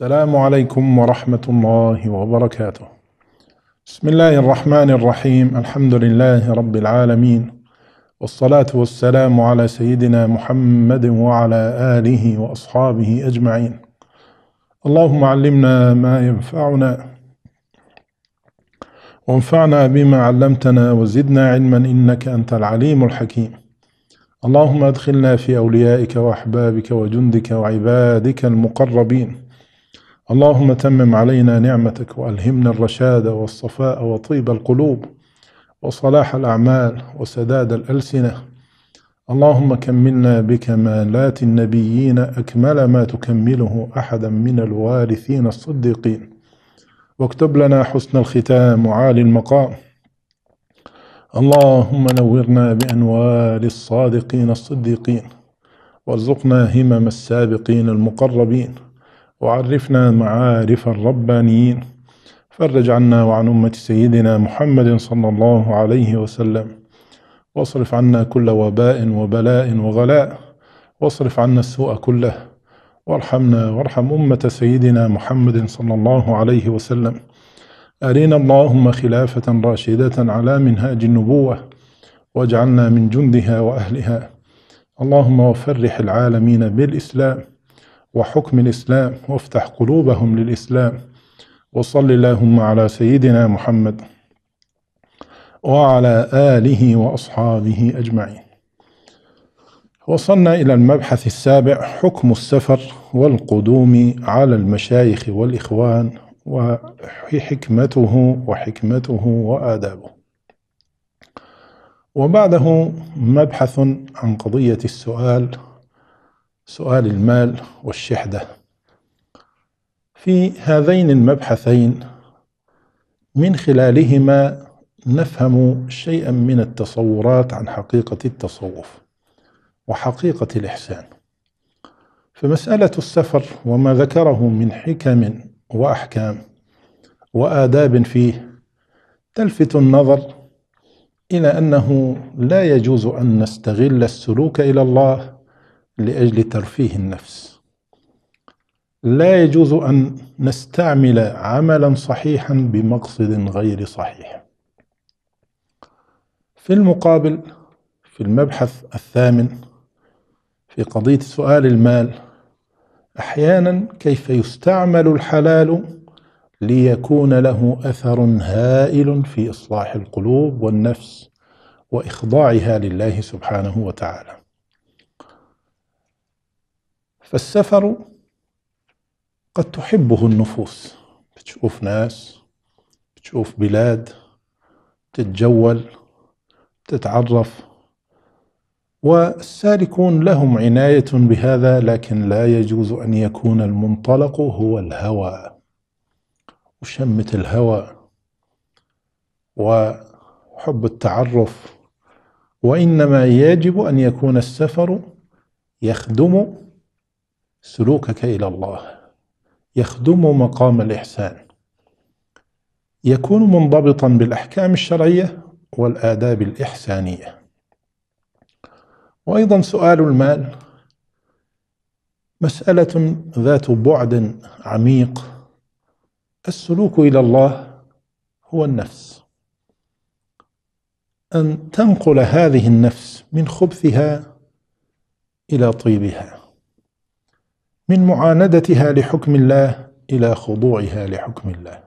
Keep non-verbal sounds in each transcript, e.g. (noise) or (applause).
السلام عليكم ورحمة الله وبركاته بسم الله الرحمن الرحيم الحمد لله رب العالمين والصلاة والسلام على سيدنا محمد وعلى آله وأصحابه أجمعين اللهم علمنا ما ينفعنا وانفعنا بما علمتنا وزدنا علما إنك أنت العليم الحكيم اللهم أدخلنا في أوليائك وأحبابك وجندك وعبادك المقربين اللهم تمم علينا نعمتك والهمنا الرشاد والصفاء وطيب القلوب وصلاح الاعمال وسداد الالسنه اللهم كملنا بكمالات النبيين اكمل ما تكمله احدا من الوارثين الصديقين واكتب لنا حسن الختام وعالي المقام اللهم نورنا بانوار الصادقين الصديقين وارزقنا همم السابقين المقربين وعرفنا معارف الربانيين فرج عنا وعن أمة سيدنا محمد صلى الله عليه وسلم واصرف عنا كل وباء وبلاء وغلاء واصرف عنا السوء كله وارحمنا وارحم أمة سيدنا محمد صلى الله عليه وسلم أرنا اللهم خلافة راشدة على منهاج النبوة واجعلنا من جندها وأهلها اللهم وفرح العالمين بالإسلام وحكم الإسلام وافتح قلوبهم للإسلام وصل اللهم على سيدنا محمد وعلى آله وأصحابه أجمعين وصلنا إلى المبحث السابع حكم السفر والقدوم على المشايخ والإخوان وحكمته وحكمته وآدابه وبعده مبحث عن قضية السؤال سؤال المال والشحدة في هذين المبحثين من خلالهما نفهم شيئا من التصورات عن حقيقة التصوف وحقيقة الإحسان فمسألة السفر وما ذكره من حكم وأحكام وآداب فيه تلفت النظر إلى أنه لا يجوز أن نستغل السلوك إلى الله لأجل ترفيه النفس لا يجوز أن نستعمل عملا صحيحا بمقصد غير صحيح في المقابل في المبحث الثامن في قضية سؤال المال أحيانا كيف يستعمل الحلال ليكون له أثر هائل في إصلاح القلوب والنفس وإخضاعها لله سبحانه وتعالى فالسفر قد تحبه النفوس بتشوف ناس بتشوف بلاد تتجول تتعرف والسالكون لهم عناية بهذا لكن لا يجوز أن يكون المنطلق هو الهوى وشمة الهوى وحب التعرف وإنما يجب أن يكون السفر يخدم سلوكك إلى الله يخدم مقام الإحسان يكون منضبطا بالأحكام الشرعية والآداب الإحسانية وأيضا سؤال المال مسألة ذات بعد عميق السلوك إلى الله هو النفس أن تنقل هذه النفس من خبثها إلى طيبها من معاندتها لحكم الله إلى خضوعها لحكم الله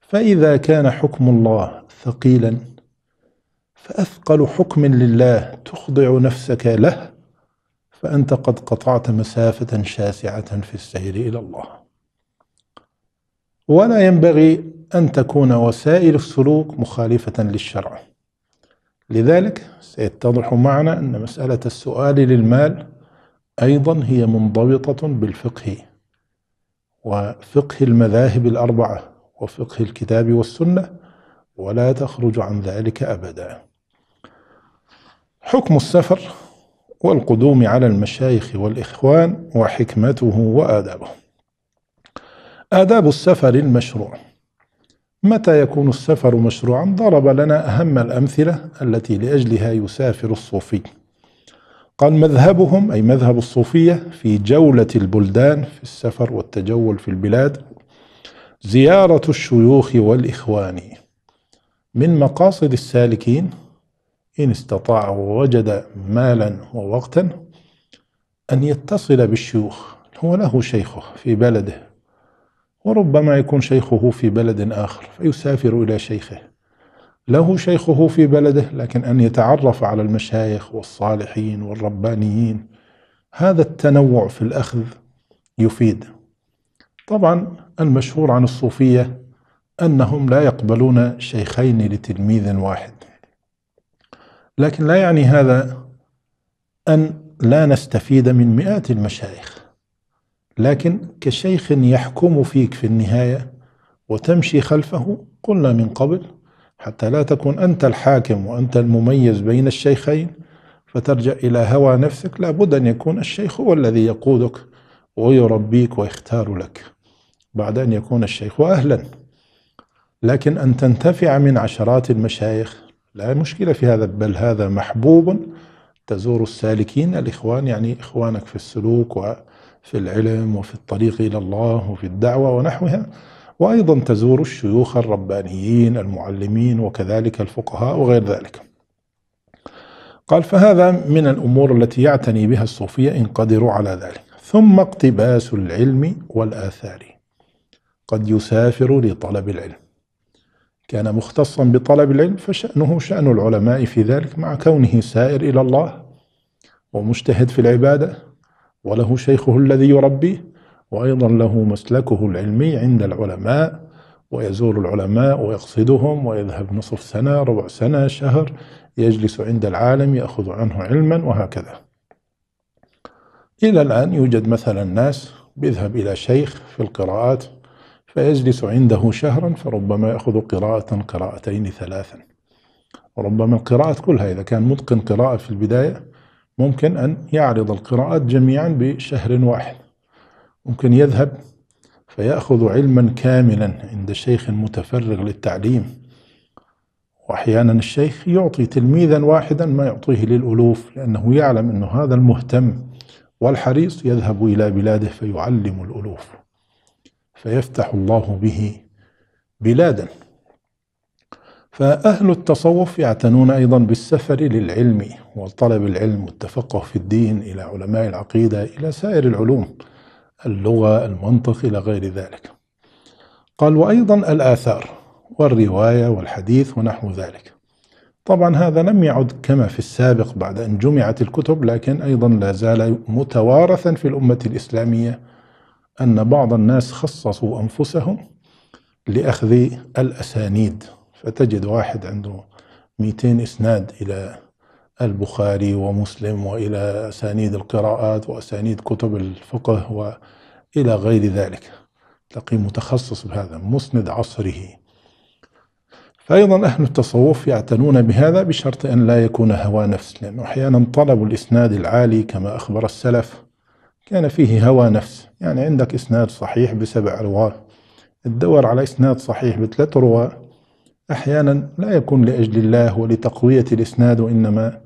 فإذا كان حكم الله ثقيلا فأثقل حكم لله تخضع نفسك له فأنت قد قطعت مسافة شاسعة في السير إلى الله ولا ينبغي أن تكون وسائل السلوك مخالفة للشرع لذلك سيتضح معنا أن مسألة السؤال للمال أيضا هي منضبطة بالفقه وفقه المذاهب الأربعة وفقه الكتاب والسنة ولا تخرج عن ذلك أبدا حكم السفر والقدوم على المشايخ والإخوان وحكمته وآدابه آداب السفر المشروع متى يكون السفر مشروعا ضرب لنا أهم الأمثلة التي لأجلها يسافر الصوفي قال مذهبهم أي مذهب الصوفية في جولة البلدان في السفر والتجول في البلاد زيارة الشيوخ والإخوان من مقاصد السالكين إن استطاع ووجد مالا ووقتا أن يتصل بالشيوخ هو له شيخه في بلده وربما يكون شيخه في بلد آخر فيسافر إلى شيخه له شيخه في بلده لكن أن يتعرف على المشايخ والصالحين والربانيين هذا التنوع في الأخذ يفيد طبعا المشهور عن الصوفية أنهم لا يقبلون شيخين لتلميذ واحد لكن لا يعني هذا أن لا نستفيد من مئات المشايخ لكن كشيخ يحكم فيك في النهاية وتمشي خلفه قلنا من قبل حتى لا تكون أنت الحاكم وأنت المميز بين الشيخين فترجع إلى هوى نفسك لابد أن يكون الشيخ هو الذي يقودك ويربيك ويختار لك بعد أن يكون الشيخ أهلا لكن أن تنتفع من عشرات المشايخ لا مشكلة في هذا بل هذا محبوب تزور السالكين الإخوان يعني إخوانك في السلوك وفي العلم وفي الطريق إلى الله وفي الدعوة ونحوها وأيضا تزور الشيوخ الربانيين المعلمين وكذلك الفقهاء وغير ذلك قال فهذا من الأمور التي يعتني بها الصوفية إن قدروا على ذلك ثم اقتباس العلم والآثار قد يسافر لطلب العلم كان مختصا بطلب العلم فشأنه شأن العلماء في ذلك مع كونه سائر إلى الله ومجتهد في العبادة وله شيخه الذي يربيه وأيضا له مسلكه العلمي عند العلماء ويزور العلماء ويقصدهم ويذهب نصف سنة ربع سنة شهر يجلس عند العالم يأخذ عنه علما وهكذا إلى الآن يوجد مثلا ناس بيذهب إلى شيخ في القراءات فيجلس عنده شهرا فربما يأخذ قراءة قراءتين ثلاثا وربما القراءات كلها إذا كان متقن قراءة في البداية ممكن أن يعرض القراءات جميعا بشهر واحد ممكن يذهب فيأخذ علما كاملا عند شيخ متفرغ للتعليم وأحيانا الشيخ يعطي تلميذا واحدا ما يعطيه للألوف لأنه يعلم أن هذا المهتم والحريص يذهب إلى بلاده فيعلم الألوف فيفتح الله به بلادا فأهل التصوف يعتنون أيضا بالسفر للعلم وطلب العلم والتفقه في الدين إلى علماء العقيدة إلى سائر العلوم اللغة المنطق إلى غير ذلك قال وأيضا الآثار والرواية والحديث ونحو ذلك طبعا هذا لم يعد كما في السابق بعد أن جمعت الكتب لكن أيضا لا زال متوارثا في الأمة الإسلامية أن بعض الناس خصصوا أنفسهم لأخذ الأسانيد فتجد واحد عنده 200 إسناد إلى البخاري ومسلم وإلى أسانيد القراءات وأسانيد كتب الفقه وإلى غير ذلك تقي متخصص بهذا مسند عصره فأيضا أهل التصوف يعتنون بهذا بشرط أن لا يكون هوى نفس لأنه أحيانا طلب الإسناد العالي كما أخبر السلف كان فيه هوى نفس يعني عندك إسناد صحيح بسبع رواه تدور على إسناد صحيح بثلاث رواه أحيانا لا يكون لأجل الله ولتقوية الإسناد وإنما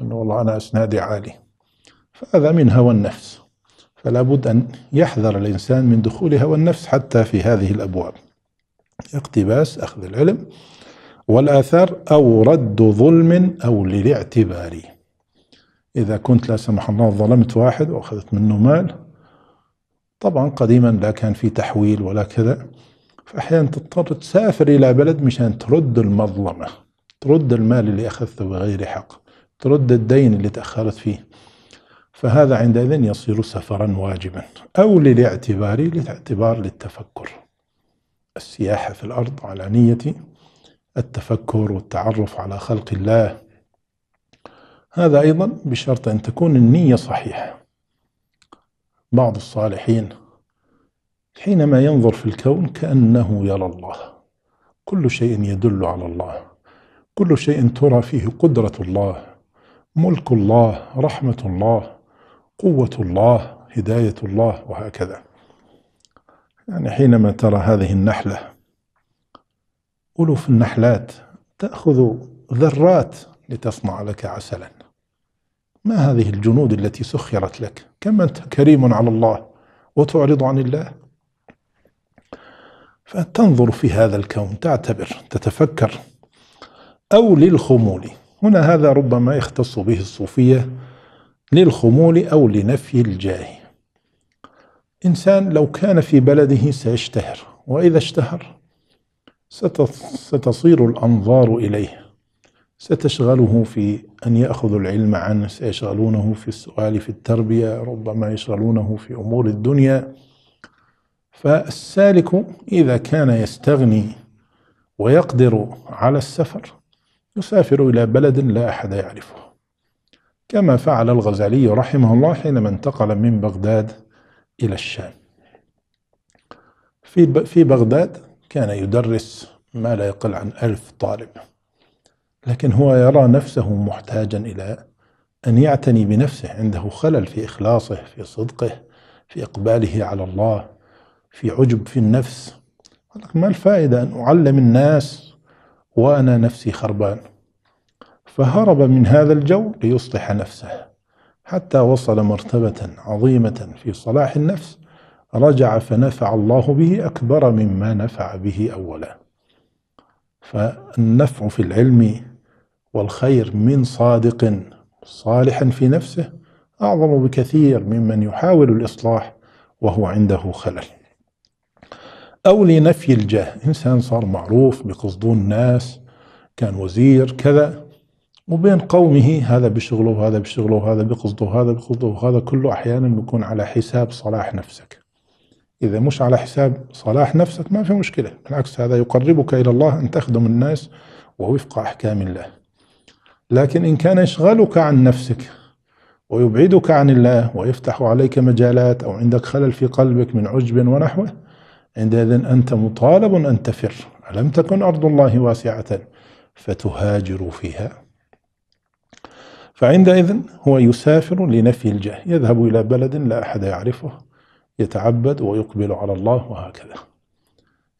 أنه والله أنا إسنادي عالي فهذا من هوى النفس فلا بد أن يحذر الإنسان من دخول هوى النفس حتى في هذه الأبواب اقتباس أخذ العلم والآثار أو رد ظلم أو للاعتبار إذا كنت لا سمح الله ظلمت واحد وأخذت منه مال طبعا قديما لا كان في تحويل ولا كذا فأحيانا تضطر تسافر إلى بلد مشان ترد المظلمة ترد المال اللي أخذته بغير حق ترد الدين اللي تأخرت فيه فهذا عندئذ يصير سفرا واجبا أو للاعتبار للاعتبار للتفكر السياحة في الأرض على نية التفكر والتعرف على خلق الله هذا أيضا بشرط أن تكون النية صحيحة بعض الصالحين حينما ينظر في الكون كأنه يرى الله كل شيء يدل على الله كل شيء ترى فيه قدرة الله ملك الله رحمة الله قوة الله هداية الله وهكذا يعني حينما ترى هذه النحلة ألوف النحلات تأخذ ذرات لتصنع لك عسلا ما هذه الجنود التي سخرت لك كم أنت كريم على الله وتعرض عن الله فتنظر في هذا الكون تعتبر تتفكر أو للخمول هنا هذا ربما يختص به الصوفية للخمول أو لنفي الجاه إنسان لو كان في بلده سيشتهر وإذا اشتهر ستصير الأنظار إليه ستشغله في أن يأخذ العلم عنه سيشغلونه في السؤال في التربية ربما يشغلونه في أمور الدنيا فالسالك إذا كان يستغني ويقدر على السفر يسافر إلى بلد لا أحد يعرفه كما فعل الغزالي رحمه الله حينما انتقل من بغداد إلى الشام في في بغداد كان يدرس ما لا يقل عن ألف طالب لكن هو يرى نفسه محتاجا إلى أن يعتني بنفسه عنده خلل في إخلاصه في صدقه في إقباله على الله في عجب في النفس قال لك ما الفائدة أن أعلم الناس وأنا نفسي خربان فهرب من هذا الجو ليصلح نفسه حتى وصل مرتبة عظيمة في صلاح النفس رجع فنفع الله به أكبر مما نفع به أولا فالنفع في العلم والخير من صادق صالح في نفسه أعظم بكثير ممن يحاول الإصلاح وهو عنده خلل أو لنفي الجاه إنسان صار معروف بقصدون الناس كان وزير كذا وبين قومه هذا بشغله وهذا بشغله وهذا بقصده وهذا بقصده وهذا كله أحيانا بيكون على حساب صلاح نفسك إذا مش على حساب صلاح نفسك ما في مشكلة بالعكس هذا يقربك إلى الله أن تخدم الناس ووفق أحكام الله لكن إن كان يشغلك عن نفسك ويبعدك عن الله ويفتح عليك مجالات أو عندك خلل في قلبك من عجب ونحوه عندئذ أنت مطالب أن تفر ألم تكن أرض الله واسعة فتهاجر فيها فعندئذ هو يسافر لنفي الجهل يذهب إلى بلد لا أحد يعرفه يتعبد ويقبل على الله وهكذا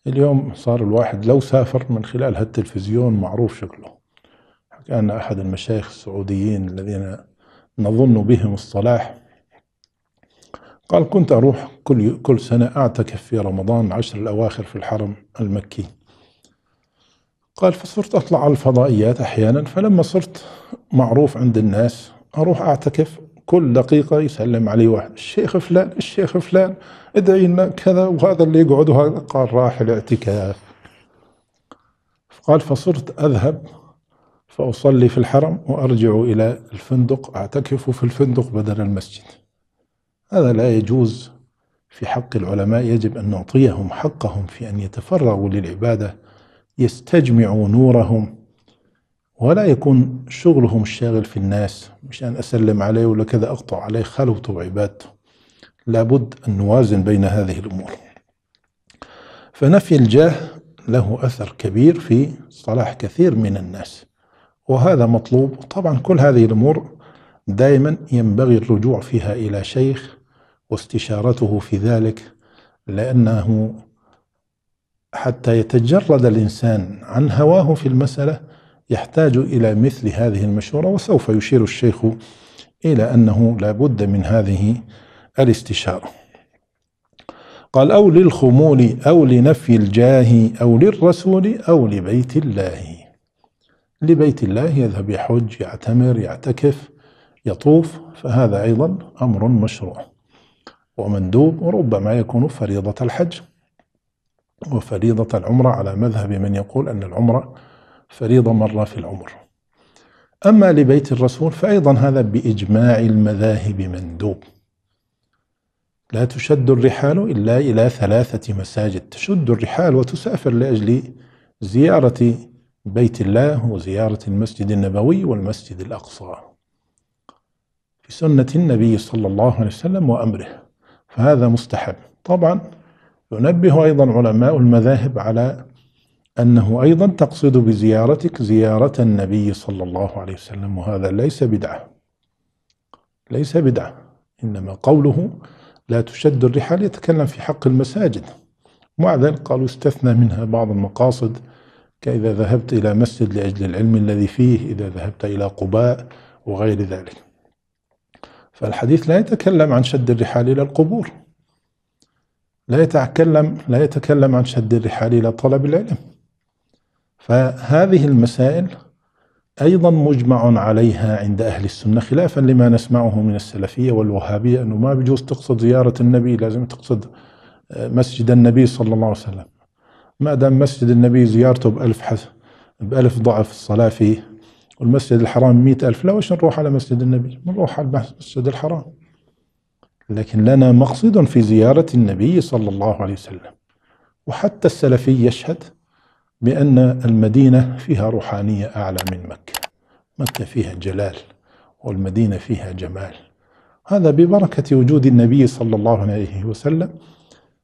اليوم صار الواحد لو سافر من خلال هالتلفزيون معروف شكله حكى أن أحد المشايخ السعوديين الذين نظن بهم الصلاح قال كنت أروح كل كل سنة أعتكف في رمضان العشر الأواخر في الحرم المكي قال فصرت أطلع على الفضائيات أحيانا فلما صرت معروف عند الناس أروح أعتكف كل دقيقة يسلم علي واحد الشيخ فلان الشيخ فلان ادعي لنا كذا وهذا اللي يقعد وهذا قال راح الاعتكاف قال فصرت أذهب فأصلي في الحرم وأرجع إلى الفندق أعتكف في الفندق بدل المسجد هذا لا يجوز في حق العلماء يجب أن نعطيهم حقهم في أن يتفرغوا للعبادة يستجمعوا نورهم ولا يكون شغلهم الشاغل في الناس مش أن أسلم عليه ولا كذا أقطع عليه خلوته عبادته لابد أن نوازن بين هذه الأمور فنفي الجاه له أثر كبير في صلاح كثير من الناس وهذا مطلوب طبعا كل هذه الأمور دائما ينبغي الرجوع فيها إلى شيخ واستشارته في ذلك لأنه حتى يتجرد الإنسان عن هواه في المسألة يحتاج إلى مثل هذه المشورة وسوف يشير الشيخ إلى أنه لا بد من هذه الاستشارة قال أو للخمول أو لنفي الجاه أو للرسول أو لبيت الله لبيت الله يذهب يحج يعتمر يعتكف يطوف فهذا أيضا أمر مشروع ومندوب وربما يكون فريضة الحج وفريضة العمرة على مذهب من يقول أن العمرة فريضة مرة في العمر أما لبيت الرسول فأيضا هذا بإجماع المذاهب مندوب لا تشد الرحال إلا إلى ثلاثة مساجد تشد الرحال وتسافر لأجل زيارة بيت الله وزيارة المسجد النبوي والمسجد الأقصى في سنة النبي صلى الله عليه وسلم وأمره فهذا مستحب طبعا ينبه أيضا علماء المذاهب على أنه أيضا تقصد بزيارتك زيارة النبي صلى الله عليه وسلم وهذا ليس بدعة ليس بدعة إنما قوله لا تشد الرحال يتكلم في حق المساجد مع ذلك قالوا استثنى منها بعض المقاصد كإذا ذهبت إلى مسجد لأجل العلم الذي فيه إذا ذهبت إلى قباء وغير ذلك فالحديث لا يتكلم عن شد الرحال إلى القبور لا يتكلم لا يتكلم عن شد الرحال إلى طلب العلم فهذه المسائل أيضا مجمع عليها عند أهل السنة خلافا لما نسمعه من السلفية والوهابية أنه ما بجوز تقصد زيارة النبي لازم تقصد آه، مسجد النبي صلى الله عليه وسلم ما دام مسجد النبي زيارته بألف حسن بألف ضعف الصلاة فيه والمسجد الحرام مئة ألف لا وش نروح على مسجد النبي نروح على المسجد الحرام لكن لنا مقصد في زيارة النبي صلى الله عليه وسلم وحتى السلفي يشهد بأن المدينة فيها روحانية أعلى من مكة مكة فيها جلال والمدينة فيها جمال هذا ببركة وجود النبي صلى الله عليه وسلم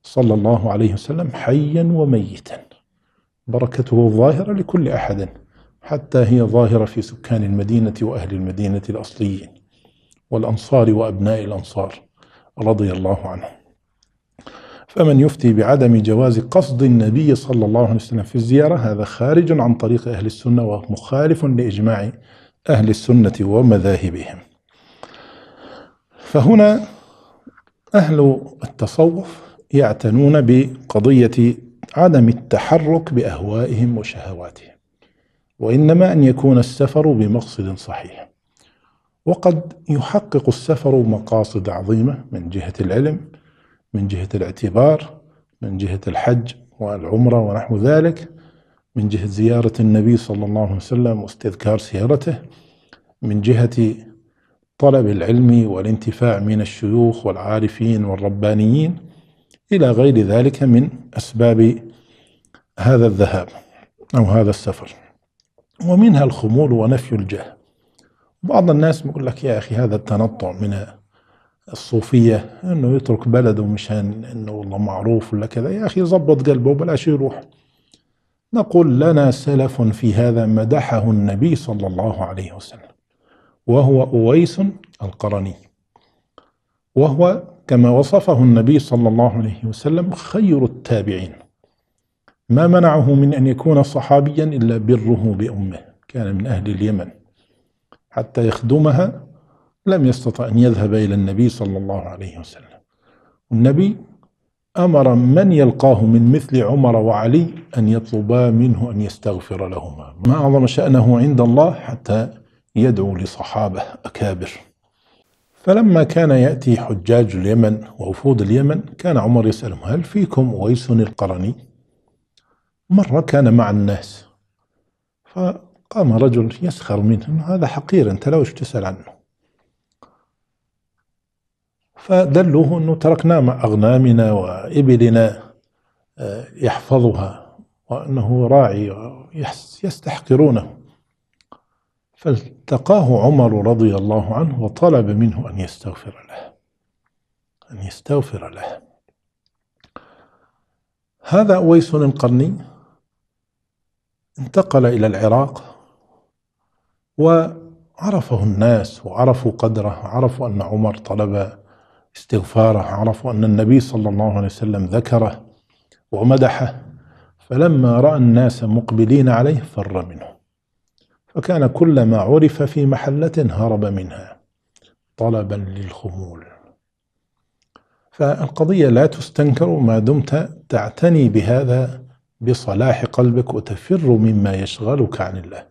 صلى الله عليه وسلم حيا وميتا بركته ظاهرة لكل أحد حتى هي ظاهرة في سكان المدينة وأهل المدينة الأصليين والأنصار وأبناء الأنصار رضي الله عنهم فمن يفتي بعدم جواز قصد النبي صلى الله عليه وسلم في الزيارة هذا خارج عن طريق أهل السنة ومخالف لإجماع أهل السنة ومذاهبهم فهنا أهل التصوف يعتنون بقضية عدم التحرك بأهوائهم وشهواتهم وإنما أن يكون السفر بمقصد صحيح وقد يحقق السفر مقاصد عظيمة من جهة العلم من جهة الاعتبار من جهة الحج والعمرة ونحو ذلك من جهة زيارة النبي صلى الله عليه وسلم واستذكار سيرته من جهة طلب العلم والانتفاع من الشيوخ والعارفين والربانيين إلى غير ذلك من أسباب هذا الذهاب أو هذا السفر ومنها الخمول ونفي الجهل بعض الناس بيقول لك يا أخي هذا التنطع من الصوفية أنه يترك بلده مشان أنه والله معروف ولا كذا يا أخي ظبط قلبه وبلاش يروح نقول لنا سلف في هذا مدحه النبي صلى الله عليه وسلم وهو أويس القرني وهو كما وصفه النبي صلى الله عليه وسلم خير التابعين ما منعه من أن يكون صحابيا إلا بره بأمه كان من أهل اليمن حتى يخدمها لم يستطع أن يذهب إلى النبي صلى الله عليه وسلم النبي أمر من يلقاه من مثل عمر وعلي أن يطلبا منه أن يستغفر لهما ما أعظم شأنه عند الله حتى يدعو لصحابة أكابر فلما كان يأتي حجاج اليمن ووفود اليمن كان عمر يسألهم هل فيكم ويس القرني مرة كان مع الناس فقام رجل يسخر منه هذا حقير أنت لو تسأل عنه فدلوه أنه تركنا مع أغنامنا وإبلنا آه، يحفظها وأنه راعي يستحقرونه فالتقاه عمر رضي الله عنه وطلب منه أن يستغفر له أن يستغفر له هذا أويس القرني انتقل إلى العراق وعرفه الناس وعرفوا قدره عرفوا أن عمر طلب استغفاره عرفوا أن النبي صلى الله عليه وسلم ذكره ومدحه فلما رأى الناس مقبلين عليه فر منه فكان كلما عرف في محلة هرب منها طلبا للخمول فالقضية لا تستنكر ما دمت تعتني بهذا بصلاح قلبك وتفر مما يشغلك عن الله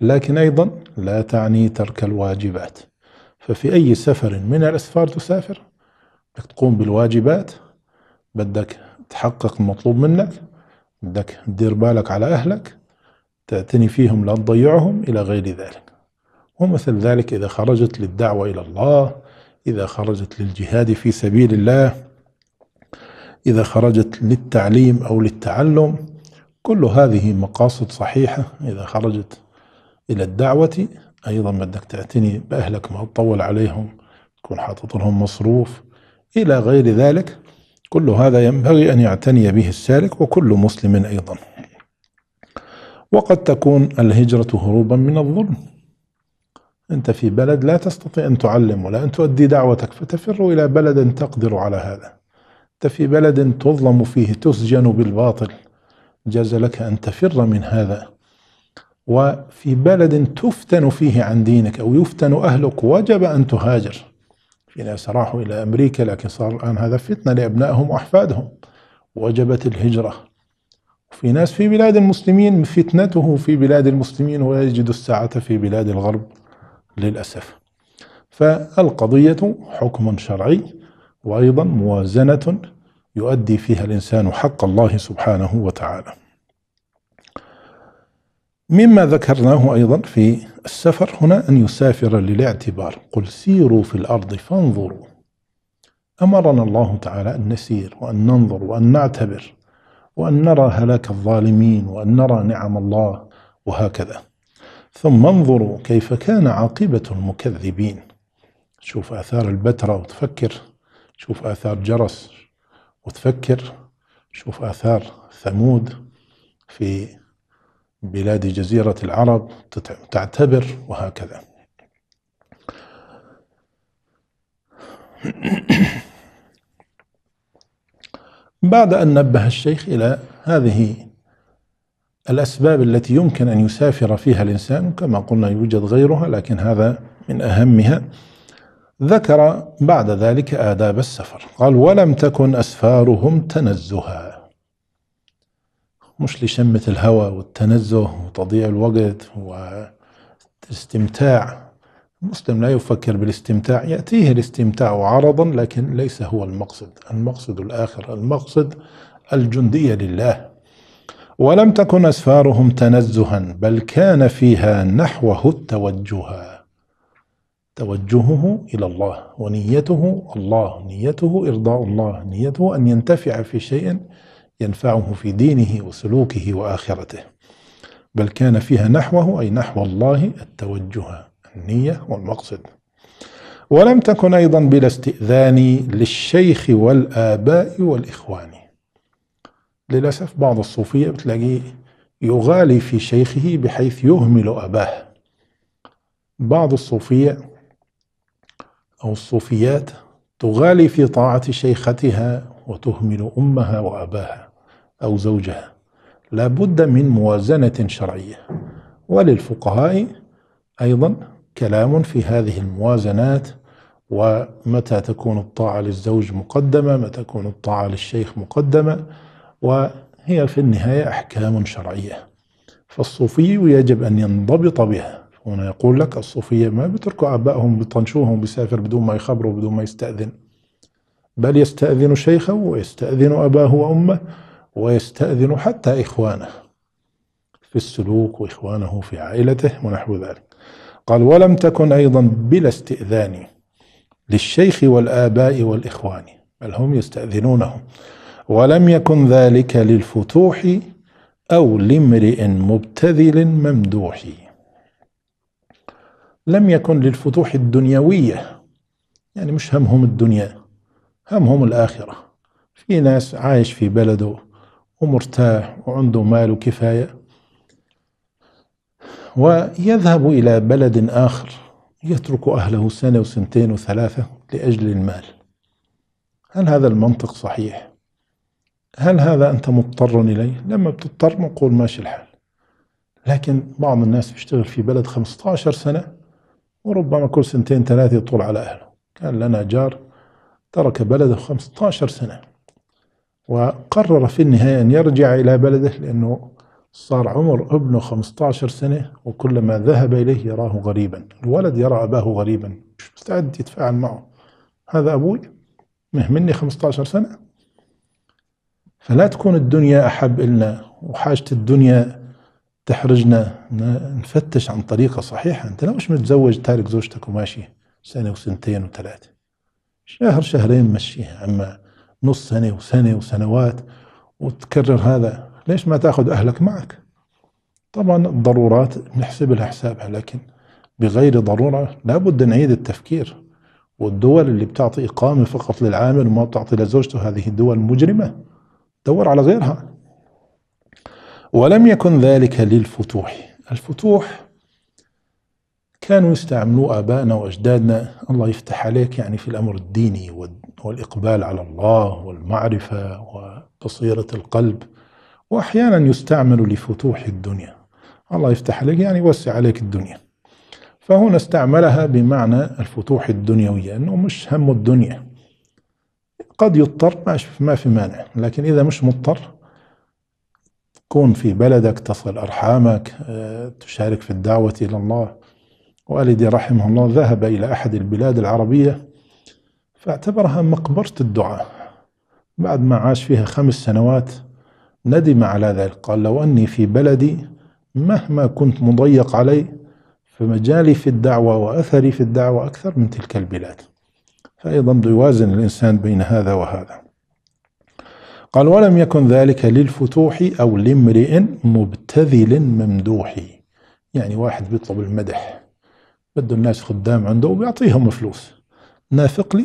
لكن أيضا لا تعني ترك الواجبات ففي أي سفر من الأسفار تسافر بدك تقوم بالواجبات بدك تحقق المطلوب منك بدك تدير بالك على أهلك تعتني فيهم لا تضيعهم إلى غير ذلك ومثل ذلك إذا خرجت للدعوة إلى الله إذا خرجت للجهاد في سبيل الله إذا خرجت للتعليم أو للتعلم كل هذه مقاصد صحيحة إذا خرجت إلى الدعوة أيضا بدك تعتني بأهلك ما تطول عليهم تكون حاطط لهم مصروف إلى غير ذلك كل هذا ينبغي أن يعتني به السالك وكل مسلم أيضا وقد تكون الهجرة هروبا من الظلم أنت في بلد لا تستطيع أن تعلم ولا أن تؤدي دعوتك فتفر إلى بلد تقدر على هذا أنت في بلد تظلم فيه تسجن بالباطل جاز لك أن تفر من هذا وفي بلد تفتن فيه عن دينك أو يفتن أهلك وجب أن تهاجر في ناس راحوا إلى أمريكا لكن صار الآن هذا فتنة لأبنائهم وأحفادهم وجبت الهجرة وفي ناس في بلاد المسلمين فتنته في بلاد المسلمين ويجد الساعة في بلاد الغرب للأسف فالقضية حكم شرعي وأيضا موازنة يؤدي فيها الإنسان حق الله سبحانه وتعالى مما ذكرناه أيضا في السفر هنا أن يسافر للاعتبار قل سيروا في الأرض فانظروا أمرنا الله تعالى أن نسير وأن ننظر وأن نعتبر وأن نرى هلاك الظالمين وأن نرى نعم الله وهكذا ثم انظروا كيف كان عاقبة المكذبين شوف آثار البتراء وتفكر شوف آثار جرس وتفكر شوف آثار ثمود في بلاد جزيرة العرب تعتبر وهكذا بعد أن نبه الشيخ إلى هذه الأسباب التي يمكن أن يسافر فيها الإنسان كما قلنا يوجد غيرها لكن هذا من أهمها ذكر بعد ذلك آداب السفر قال ولم تكن أسفارهم تنزها مش لشمة الهوى والتنزه وتضييع الوقت والاستمتاع المسلم لا يفكر بالاستمتاع يأتيه الاستمتاع عرضا لكن ليس هو المقصد المقصد الآخر المقصد الجندية لله ولم تكن أسفارهم تنزها بل كان فيها نحوه التوجها توجهه إلى الله ونيته الله نيته إرضاء الله نيته أن ينتفع في شيء ينفعه في دينه وسلوكه وآخرته بل كان فيها نحوه أي نحو الله التوجه النية والمقصد ولم تكن أيضا بلا استئذان للشيخ والآباء والإخوان للأسف بعض الصوفية بتلاقيه يغالي في شيخه بحيث يهمل أباه بعض الصوفية أو الصوفيات تغالي في طاعة شيختها وتهمل أمها وأباها أو زوجها لا بد من موازنة شرعية وللفقهاء أيضا كلام في هذه الموازنات ومتى تكون الطاعة للزوج مقدمة متى تكون الطاعة للشيخ مقدمة وهي في النهاية أحكام شرعية فالصوفي يجب أن ينضبط بها هنا يقول لك الصوفية ما بيتركوا آبائهم بيطنشوهم بيسافر بدون ما يخبروا بدون ما يستأذن بل يستأذن شيخه ويستأذن أباه وأمه ويستأذن حتى إخوانه في السلوك وإخوانه في عائلته ونحو ذلك قال ولم تكن أيضا بلا استئذان للشيخ والآباء والإخوان بل هم يستأذنونه ولم يكن ذلك للفتوح أو لامرئ مبتذل ممدوح لم يكن للفتوح الدنيوية يعني مش همهم الدنيا همهم الآخرة في ناس عايش في بلده ومرتاح وعنده مال وكفاية ويذهب إلى بلد آخر يترك أهله سنة وسنتين وثلاثة لأجل المال هل هذا المنطق صحيح؟ هل هذا أنت مضطر إليه؟ لما بتضطر نقول ماشي الحال لكن بعض الناس بيشتغل في بلد 15 سنة وربما كل سنتين ثلاثة يطول على أهله كان لنا جار ترك بلده 15 سنة وقرر في النهاية أن يرجع إلى بلده لأنه صار عمر ابنه 15 سنة وكلما ذهب إليه يراه غريبا الولد يرى أباه غريبا مش مستعد يتفاعل معه هذا أبوي مهمني 15 سنة فلا تكون الدنيا أحب إلنا وحاجة الدنيا تحرجنا نفتش عن طريقة صحيحة أنت لو مش متزوج تارك زوجتك وماشي سنة وسنتين وثلاثة شهر شهرين مشيها أما نص سنة وسنة وسنوات وتكرر هذا ليش ما تاخذ أهلك معك طبعا الضرورات بنحسب لها حسابها لكن بغير ضرورة لابد نعيد التفكير والدول اللي بتعطي إقامة فقط للعامل وما بتعطي لزوجته هذه الدول مجرمة دور على غيرها ولم يكن ذلك للفتوح الفتوح كانوا يستعملوا آبائنا وأجدادنا الله يفتح عليك يعني في الأمر الديني والإقبال على الله والمعرفة وبصيرة القلب وأحيانا يستعمل لفتوح الدنيا الله يفتح عليك يعني يوسع عليك الدنيا فهنا استعملها بمعنى الفتوح الدنيوية أنه مش هم الدنيا قد يضطر ما في مانع لكن إذا مش مضطر تكون في بلدك تصل أرحامك آه، تشارك في الدعوة إلى الله والدي رحمه الله ذهب إلى أحد البلاد العربية فاعتبرها مقبرة الدعاء بعد ما عاش فيها خمس سنوات ندم على ذلك قال لو أني في بلدي مهما كنت مضيق علي فمجالي في الدعوة وأثري في الدعوة أكثر من تلك البلاد فأيضا يوازن الإنسان بين هذا وهذا قال ولم يكن ذلك للفتوح أو لامرئ مبتذل ممدوح يعني واحد بيطلب المدح بده الناس خدام عنده وبيعطيهم فلوس نافق لي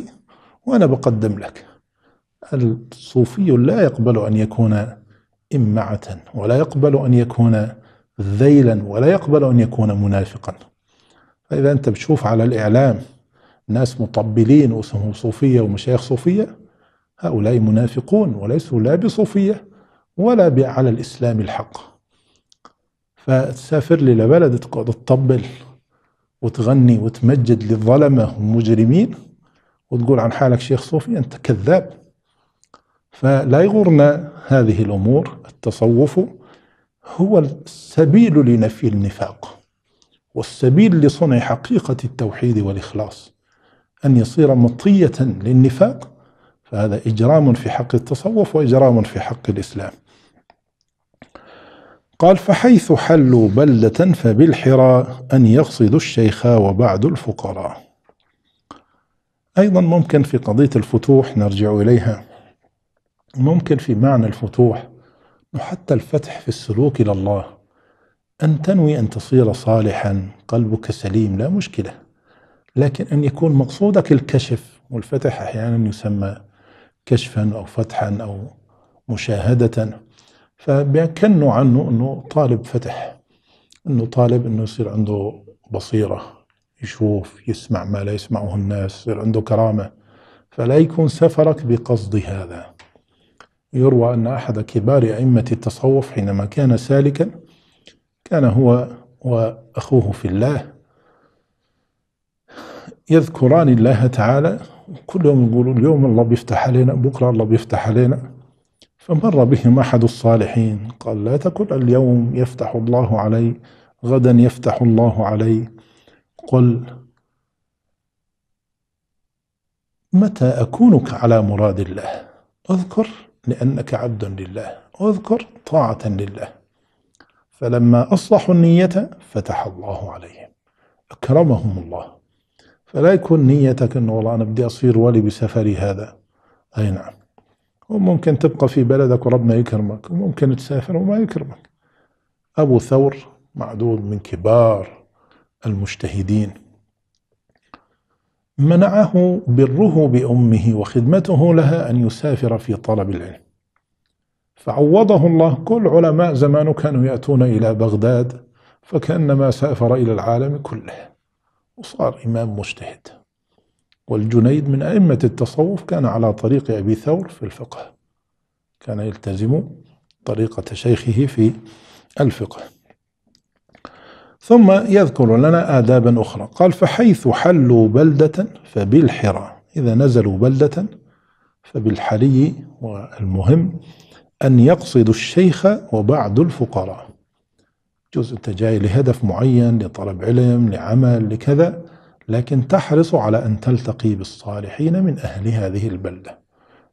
وأنا بقدم لك الصوفي لا يقبل أن يكون إمعة ولا يقبل أن يكون ذيلا ولا يقبل أن يكون منافقا فإذا أنت بتشوف على الإعلام ناس مطبلين واسمهم صوفية ومشايخ صوفية هؤلاء منافقون وليسوا لا بصوفية ولا على الإسلام الحق فتسافر لي لبلد تقعد تطبل وتغني وتمجد للظلمة والمجرمين وتقول عن حالك شيخ صوفي أنت كذاب فلا يغرنا هذه الأمور التصوف هو السبيل لنفي النفاق والسبيل لصنع حقيقة التوحيد والإخلاص أن يصير مطية للنفاق فهذا إجرام في حق التصوف وإجرام في حق الإسلام قال فحيث حلوا بلدة فبالحراء أن يقصدوا الشيخ وبعد الفقراء أيضا ممكن في قضية الفتوح نرجع إليها ممكن في معنى الفتوح حتى الفتح في السلوك إلى الله أن تنوي أن تصير صالحا قلبك سليم لا مشكلة لكن أن يكون مقصودك الكشف والفتح أحيانا يسمى كشفا أو فتحا أو مشاهدة فبيكنوا عنه أنه طالب فتح أنه طالب أنه يصير عنده بصيرة يشوف يسمع ما لا يسمعه الناس يصير عنده كرامة فلا يكون سفرك بقصد هذا يروى أن أحد كبار أئمة التصوف حينما كان سالكا كان هو وأخوه في الله يذكران الله تعالى كلهم يقولوا اليوم الله بيفتح علينا بكرة الله بيفتح علينا فمر بهم أحد الصالحين قال لا تقل اليوم يفتح الله علي غدا يفتح الله علي قل متى أكونك على مراد الله أذكر لأنك عبد لله أذكر طاعة لله فلما أصلحوا النية فتح الله عليهم أكرمهم الله فلا يكون نيتك انه والله انا بدي اصير ولي بسفري هذا اي نعم وممكن تبقى في بلدك وربنا يكرمك وممكن تسافر وما يكرمك ابو ثور معدود من كبار المجتهدين منعه بره بامه وخدمته لها ان يسافر في طلب العلم فعوضه الله كل علماء زمانه كانوا ياتون الى بغداد فكانما سافر الى العالم كله وصار إمام مجتهد والجنيد من أئمة التصوف كان على طريق أبي ثور في الفقه كان يلتزم طريقة شيخه في الفقه ثم يذكر لنا آدابا أخرى قال فحيث حلوا بلدة فبالحرى إذا نزلوا بلدة فبالحري والمهم أن يقصد الشيخ وبعض الفقراء جزء أنت جاي لهدف معين لطلب علم لعمل لكذا لكن تحرص على أن تلتقي بالصالحين من أهل هذه البلدة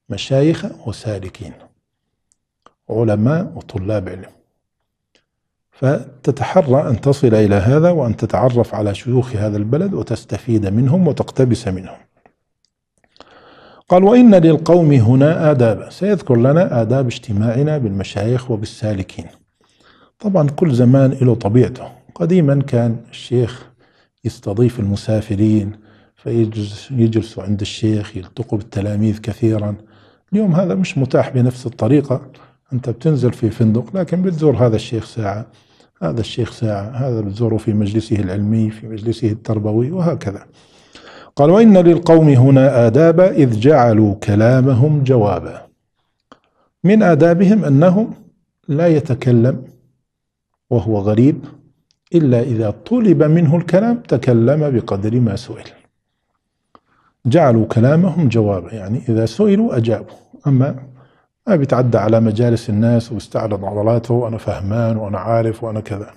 مشايخ وسالكين علماء وطلاب علم فتتحرى أن تصل إلى هذا وأن تتعرف على شيوخ هذا البلد وتستفيد منهم وتقتبس منهم قال وإن للقوم هنا آداب سيذكر لنا آداب اجتماعنا بالمشايخ وبالسالكين طبعا كل زمان له طبيعته قديما كان الشيخ يستضيف المسافرين فيجلسوا عند الشيخ يلتقوا بالتلاميذ كثيرا اليوم هذا مش متاح بنفس الطريقة أنت بتنزل في فندق لكن بتزور هذا الشيخ ساعة هذا الشيخ ساعة هذا بتزوره في مجلسه العلمي في مجلسه التربوي وهكذا قال وإن للقوم هنا آدابا إذ جعلوا كلامهم جوابا من آدابهم أنهم لا يتكلم وهو غريب إلا إذا طلب منه الكلام تكلم بقدر ما سئل جعلوا كلامهم جوابا يعني إذا سئلوا أجابوا أما ما بيتعدى على مجالس الناس واستعرض عضلاته وأنا فهمان وأنا عارف وأنا كذا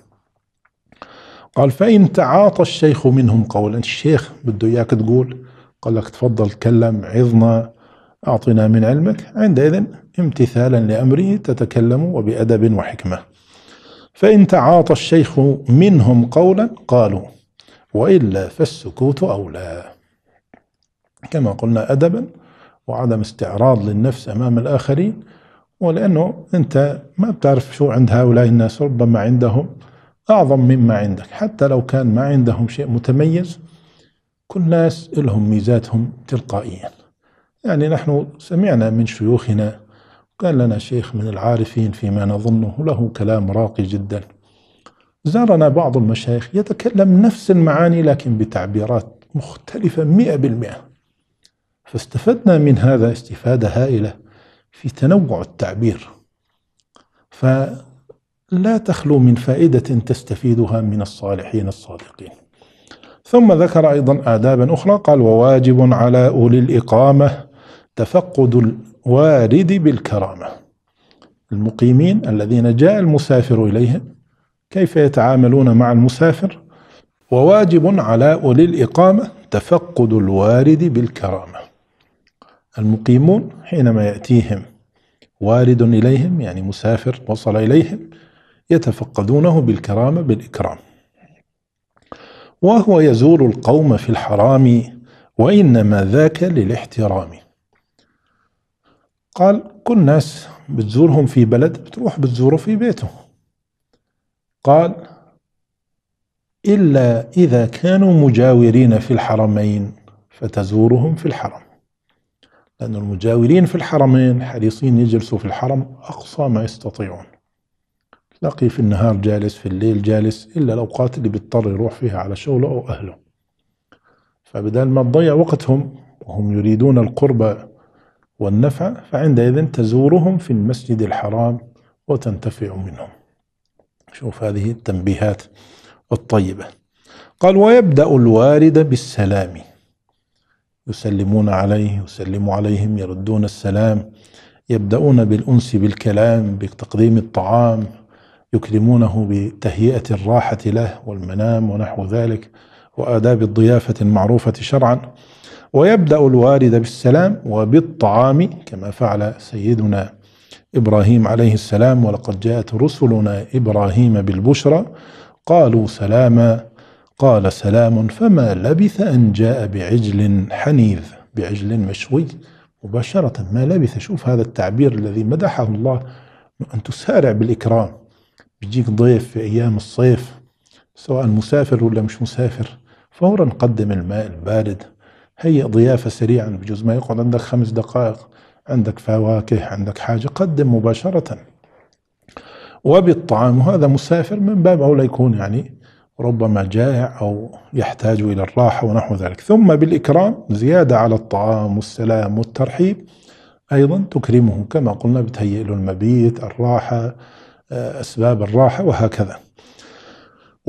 قال فإن تعاطى الشيخ منهم قولا الشيخ بده إياك تقول قال لك تفضل تكلم عظنا أعطنا من علمك عندئذ امتثالا لأمره تتكلم وبأدب وحكمة فإن تعاطى الشيخ منهم قولا قالوا وإلا فالسكوت أولى كما قلنا أدبا وعدم استعراض للنفس أمام الآخرين ولأنه أنت ما بتعرف شو عند هؤلاء الناس ربما عندهم أعظم مما عندك حتى لو كان ما عندهم شيء متميز كل ناس لهم ميزاتهم تلقائيا يعني نحن سمعنا من شيوخنا قال لنا شيخ من العارفين فيما نظنه له كلام راقي جدا زارنا بعض المشايخ يتكلم نفس المعاني لكن بتعبيرات مختلفة مئة بالمئة فاستفدنا من هذا استفادة هائلة في تنوع التعبير فلا تخلو من فائدة تستفيدها من الصالحين الصادقين ثم ذكر أيضا آدابا أخرى قال وواجب على أولي الإقامة تفقد والد بالكرامة المقيمين الذين جاء المسافر إليهم كيف يتعاملون مع المسافر وواجب على أولي الإقامة تفقد الوارد بالكرامة المقيمون حينما يأتيهم وارد إليهم يعني مسافر وصل إليهم يتفقدونه بالكرامة بالإكرام وهو يزور القوم في الحرام وإنما ذاك للاحترام قال كل ناس بتزورهم في بلد بتروح بتزوره في بيته قال إلا إذا كانوا مجاورين في الحرمين فتزورهم في الحرم لأن المجاورين في الحرمين حريصين يجلسوا في الحرم أقصى ما يستطيعون تلاقي في النهار جالس في الليل جالس إلا الأوقات اللي بيضطر يروح فيها على شغله أو أهله فبدل ما تضيع وقتهم وهم يريدون القرب والنفع فعندئذ تزورهم في المسجد الحرام وتنتفع منهم شوف هذه التنبيهات الطيبة قال ويبدأ الوارد بالسلام يسلمون عليه يسلم عليهم يردون السلام يبدأون بالأنس بالكلام بتقديم الطعام يكرمونه بتهيئة الراحة له والمنام ونحو ذلك وآداب الضيافة المعروفة شرعا ويبدأ الوارد بالسلام وبالطعام كما فعل سيدنا إبراهيم عليه السلام ولقد جاءت رسلنا إبراهيم بالبشرى قالوا سلاما قال سلام فما لبث أن جاء بعجل حنيذ بعجل مشوي مباشرة ما لبث شوف هذا التعبير الذي مدحه الله أن تسارع بالإكرام بيجيك ضيف في أيام الصيف سواء مسافر ولا مش مسافر فورا قدم الماء البارد هيئ ضيافة سريعة بجوز ما يقعد عندك خمس دقائق عندك فواكه عندك حاجة قدم مباشرة وبالطعام هذا مسافر من باب أولى يكون يعني ربما جائع أو يحتاج إلى الراحة ونحو ذلك ثم بالإكرام زيادة على الطعام والسلام والترحيب أيضا تكرمه كما قلنا بتهيئ له المبيت الراحة آه، أسباب الراحة وهكذا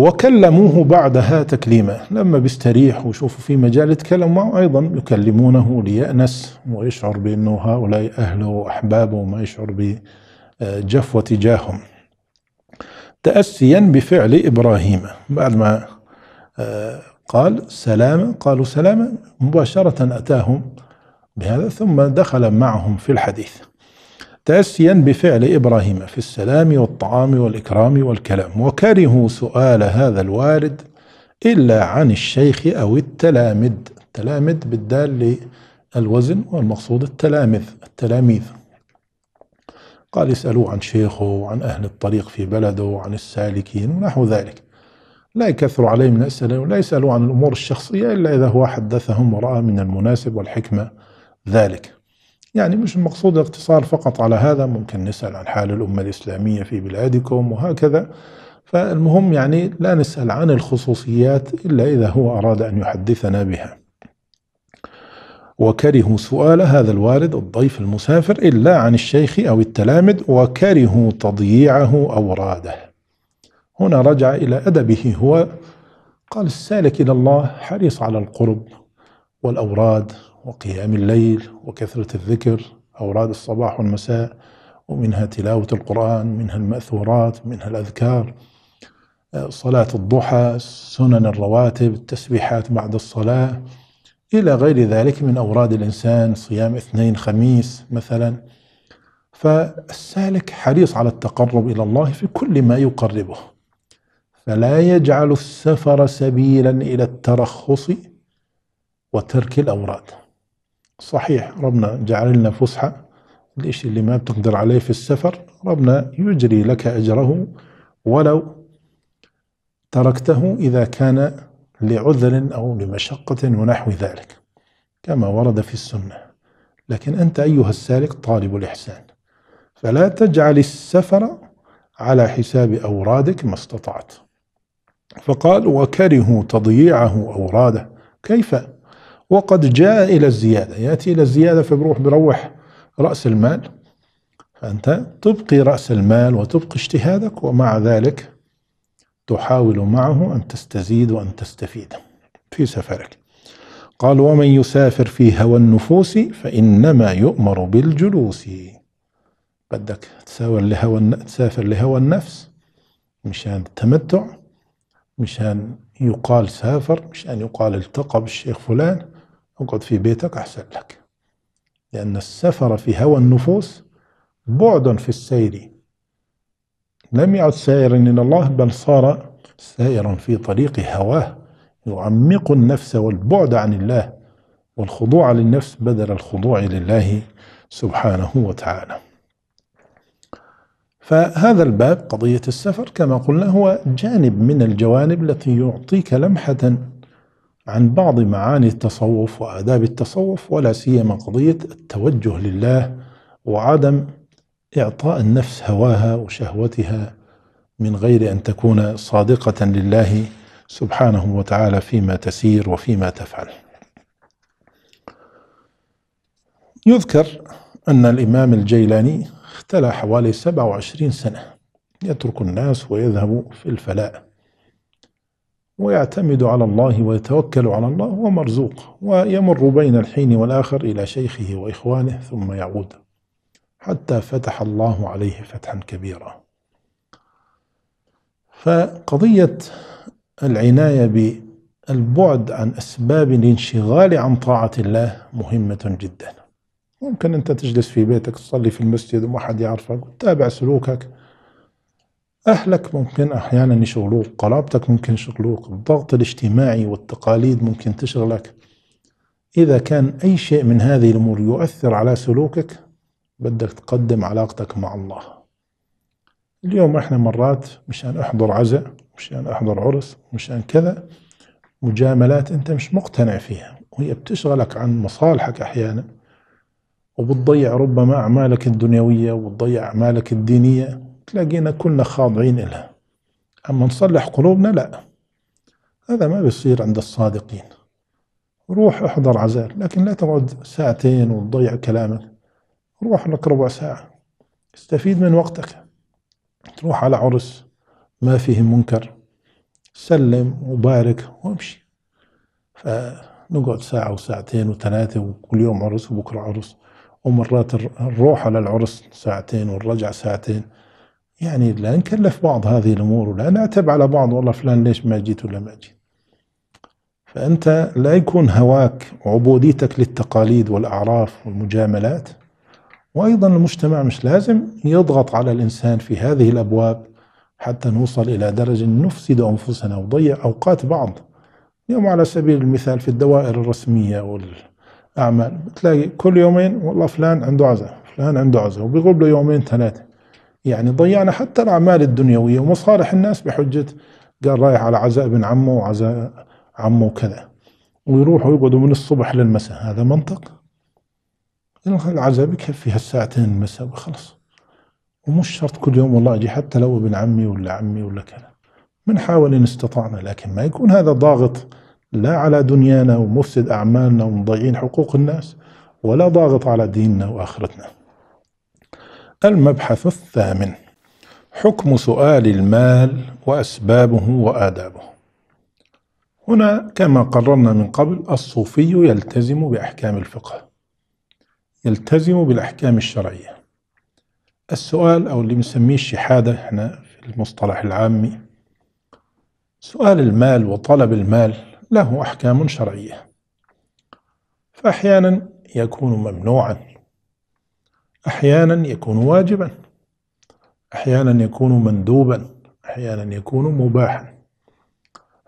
وكلموه بعدها تكليما لما بيستريح ويشوفوا في مجال يتكلم معه أيضا يكلمونه ليأنس ويشعر بأنه هؤلاء أهله وأحبابه وما يشعر بجفوة تجاههم تأسيا بفعل إبراهيم بعد ما آه، قال سلام قالوا سلاما مباشرة أتاهم بهذا ثم دخل معهم في الحديث تأسيا بفعل إبراهيم في السلام والطعام والإكرام والكلام وكرهوا سؤال هذا الوارد إلا عن الشيخ أو التلامذ التلامذ بالدال للوزن والمقصود التلامذ التلاميذ قال اسألوا عن شيخه وعن أهل الطريق في بلده وعن السالكين ونحو ذلك لا يكثر عليه من الأسئلة ولا يسألوا عن الأمور الشخصية إلا إذا هو حدثهم ورأى من المناسب والحكمة ذلك يعني مش المقصود اقتصار فقط على هذا ممكن نسأل عن حال الأمة الإسلامية في بلادكم وهكذا فالمهم يعني لا نسأل عن الخصوصيات إلا إذا هو أراد أن يحدثنا بها وكرهوا سؤال هذا الوالد الضيف المسافر إلا عن الشيخ أو التلامذ وكرهوا تضييعه أوراده هنا رجع إلى أدبه هو قال السالك إلى الله حريص على القرب والأوراد وقيام الليل وكثرة الذكر أوراد الصباح والمساء ومنها تلاوة القرآن منها المأثورات منها الأذكار آه، صلاة الضحى سنن الرواتب التسبيحات بعد الصلاة إلى غير ذلك من أوراد الإنسان صيام اثنين خميس مثلا فالسالك حريص على التقرب إلى الله في كل ما يقربه فلا يجعل السفر سبيلا إلى الترخص وترك الأوراد صحيح ربنا جعل لنا فسحة الإشي اللي ما بتقدر عليه في السفر ربنا يجري لك أجره ولو تركته إذا كان لعذر أو لمشقة ونحو ذلك كما ورد في السنة لكن أنت أيها السالك طالب الإحسان فلا تجعل السفر على حساب أورادك ما استطعت فقال وكرهوا تضييعه أوراده كيف؟ وقد جاء إلى الزيادة يأتي إلى الزيادة فبروح بروح رأس المال فأنت تبقي رأس المال وتبقي اجتهادك ومع ذلك تحاول معه أن تستزيد وأن تستفيد في سفرك قال ومن يسافر في هوى النفوس فإنما يؤمر بالجلوس بدك تسافر لهوى تسافر لهوى النفس مشان التمتع مشان يقال سافر مشان يقال التقى بالشيخ فلان اقعد في بيتك أحسن لك لأن السفر في هوى النفوس بعد في السير لم يعد سائرا إلى الله بل صار سائرا في طريق هواه يعمق النفس والبعد عن الله والخضوع للنفس بدل الخضوع لله سبحانه وتعالى فهذا الباب قضية السفر كما قلنا هو جانب من الجوانب التي يعطيك لمحة عن بعض معاني التصوف وآداب التصوف ولا سيما قضية التوجه لله وعدم إعطاء النفس هواها وشهوتها من غير أن تكون صادقة لله سبحانه وتعالى فيما تسير وفيما تفعل يذكر أن الإمام الجيلاني اختلى حوالي 27 سنة يترك الناس ويذهب في الفلاء ويعتمد على الله ويتوكل على الله هو مرزوق ويمر بين الحين والآخر إلى شيخه وإخوانه ثم يعود حتى فتح الله عليه فتحا كبيرا فقضية العناية بالبعد عن أسباب الانشغال عن طاعة الله مهمة جدا ممكن أنت تجلس في بيتك تصلي في المسجد وما حد يعرفك وتتابع سلوكك أهلك ممكن أحيانا يشغلوك قرابتك ممكن يشغلوك الضغط الاجتماعي والتقاليد ممكن تشغلك إذا كان أي شيء من هذه الأمور يؤثر على سلوكك بدك تقدم علاقتك مع الله اليوم احنا مرات مشان احضر عزاء مشان احضر عرس مشان كذا مجاملات انت مش مقتنع فيها وهي بتشغلك عن مصالحك احيانا وبتضيع ربما اعمالك الدنيويه وبتضيع اعمالك الدينيه تلاقينا كلنا خاضعين لها أما نصلح قلوبنا لا هذا ما بيصير عند الصادقين روح احضر عزاء لكن لا تقعد ساعتين وتضيع كلامك روح لك ربع ساعة استفيد من وقتك تروح على عرس ما فيه منكر سلم وبارك وامشي فنقعد ساعة وساعتين وثلاثة وكل يوم عرس وبكرة عرس ومرات الروح على العرس ساعتين والرجع ساعتين يعني لا نكلف بعض هذه الأمور ولا نعتب على بعض والله فلان ليش ما جيت ولا ما جيت فأنت لا يكون هواك وعبوديتك للتقاليد والأعراف والمجاملات وأيضا المجتمع مش لازم يضغط على الإنسان في هذه الأبواب حتى نوصل إلى درجة نفسد أنفسنا ونضيع أوقات بعض يوم على سبيل المثال في الدوائر الرسمية والأعمال تلاقي كل يومين والله فلان عنده عزاء فلان عنده عزاء وبيقول له يومين ثلاثة يعني ضيعنا حتى الأعمال الدنيوية ومصالح الناس بحجة قال رايح على عزاء ابن عمه وعزاء عمه وكذا ويروحوا يقعدوا من الصبح للمساء هذا منطق العزاء بكفي هالساعتين المساء وخلص ومش شرط كل يوم والله أجي حتى لو ابن عمي ولا عمي ولا كذا بنحاول إن استطعنا لكن ما يكون هذا ضاغط لا على دنيانا ومفسد أعمالنا ومضيعين حقوق الناس ولا ضاغط على ديننا وآخرتنا المبحث الثامن حكم سؤال المال وأسبابه وآدابه هنا كما قررنا من قبل الصوفي يلتزم بأحكام الفقه يلتزم بالأحكام الشرعية السؤال أو اللي بنسميه الشحادة احنا في المصطلح العامي سؤال المال وطلب المال له أحكام شرعية فأحيانا يكون ممنوعا أحيانا يكون واجبا أحيانا يكون مندوبا أحيانا يكون مباحا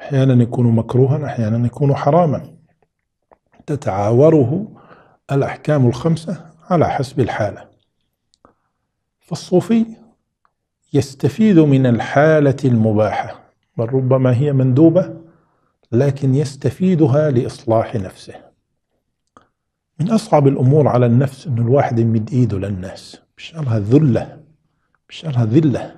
أحيانا يكون مكروها أحيانا يكون حراما تتعاوره الأحكام الخمسة على حسب الحالة فالصوفي يستفيد من الحالة المباحة بل ربما هي مندوبة لكن يستفيدها لإصلاح نفسه من أصعب الأمور على النفس إنه الواحد يمد إيده للناس بشرها ذلة بشرها ذلة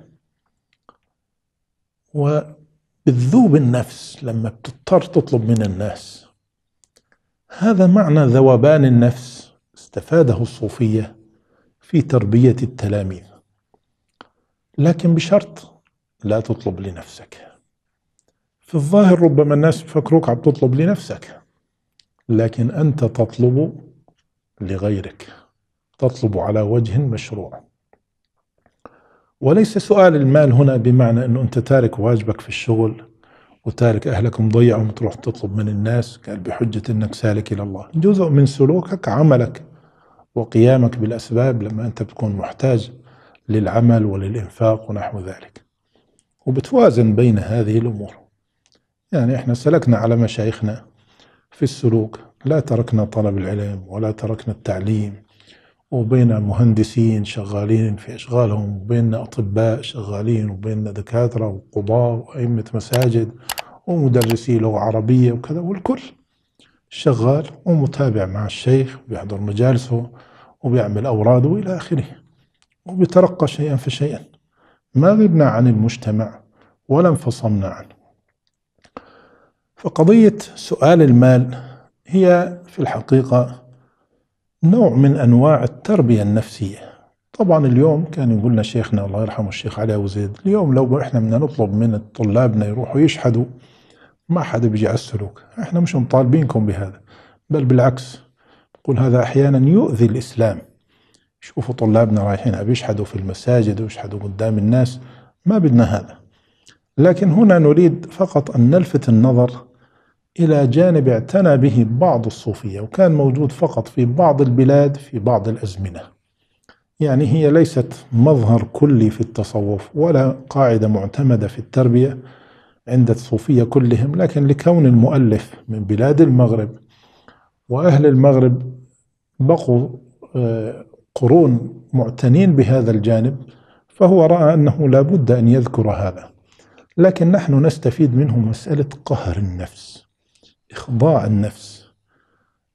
وبتذوب النفس لما بتضطر تطلب من الناس هذا معنى ذوبان النفس استفاده الصوفية في تربية التلاميذ لكن بشرط لا تطلب لنفسك في الظاهر ربما الناس بفكروك عم تطلب لنفسك لكن أنت تطلب لغيرك تطلب على وجه مشروع وليس سؤال المال هنا بمعنى انه انت تارك واجبك في الشغل وتارك اهلك مضيعهم وتروح تطلب من الناس قال بحجه انك سالك الى الله جزء من سلوكك عملك وقيامك بالاسباب لما انت بتكون محتاج للعمل وللانفاق ونحو ذلك وبتوازن بين هذه الامور يعني احنا سلكنا على مشايخنا في السلوك لا تركنا طلب العلم ولا تركنا التعليم وبين مهندسين شغالين في أشغالهم وبين أطباء شغالين وبين دكاترة وقضاة وأئمة مساجد ومدرسي لغة عربية وكذا والكل شغال ومتابع مع الشيخ وبيحضر مجالسه وبيعمل أوراده إلى آخره وبيترقى شيئا فشيئا ما غبنا عن المجتمع ولا انفصمنا عنه فقضية سؤال المال هي في الحقيقة نوع من أنواع التربية النفسية طبعا اليوم كان يقول لنا شيخنا الله يرحمه الشيخ علي أبو زيد اليوم لو احنا بدنا نطلب من طلابنا يروحوا يشحدوا ما حدا بيجي على السلوك احنا مش مطالبينكم بهذا بل بالعكس يقول هذا أحيانا يؤذي الإسلام شوفوا طلابنا رايحين بيشحدوا في المساجد ويشحدوا قدام الناس ما بدنا هذا لكن هنا نريد فقط أن نلفت النظر إلى جانب اعتنى به بعض الصوفية وكان موجود فقط في بعض البلاد في بعض الأزمنة يعني هي ليست مظهر كلي في التصوف ولا قاعدة معتمدة في التربية عند الصوفية كلهم لكن لكون المؤلف من بلاد المغرب وأهل المغرب بقوا آه، قرون معتنين بهذا الجانب فهو رأى أنه لا بد أن يذكر هذا لكن نحن نستفيد منه مسألة قهر النفس إخضاع النفس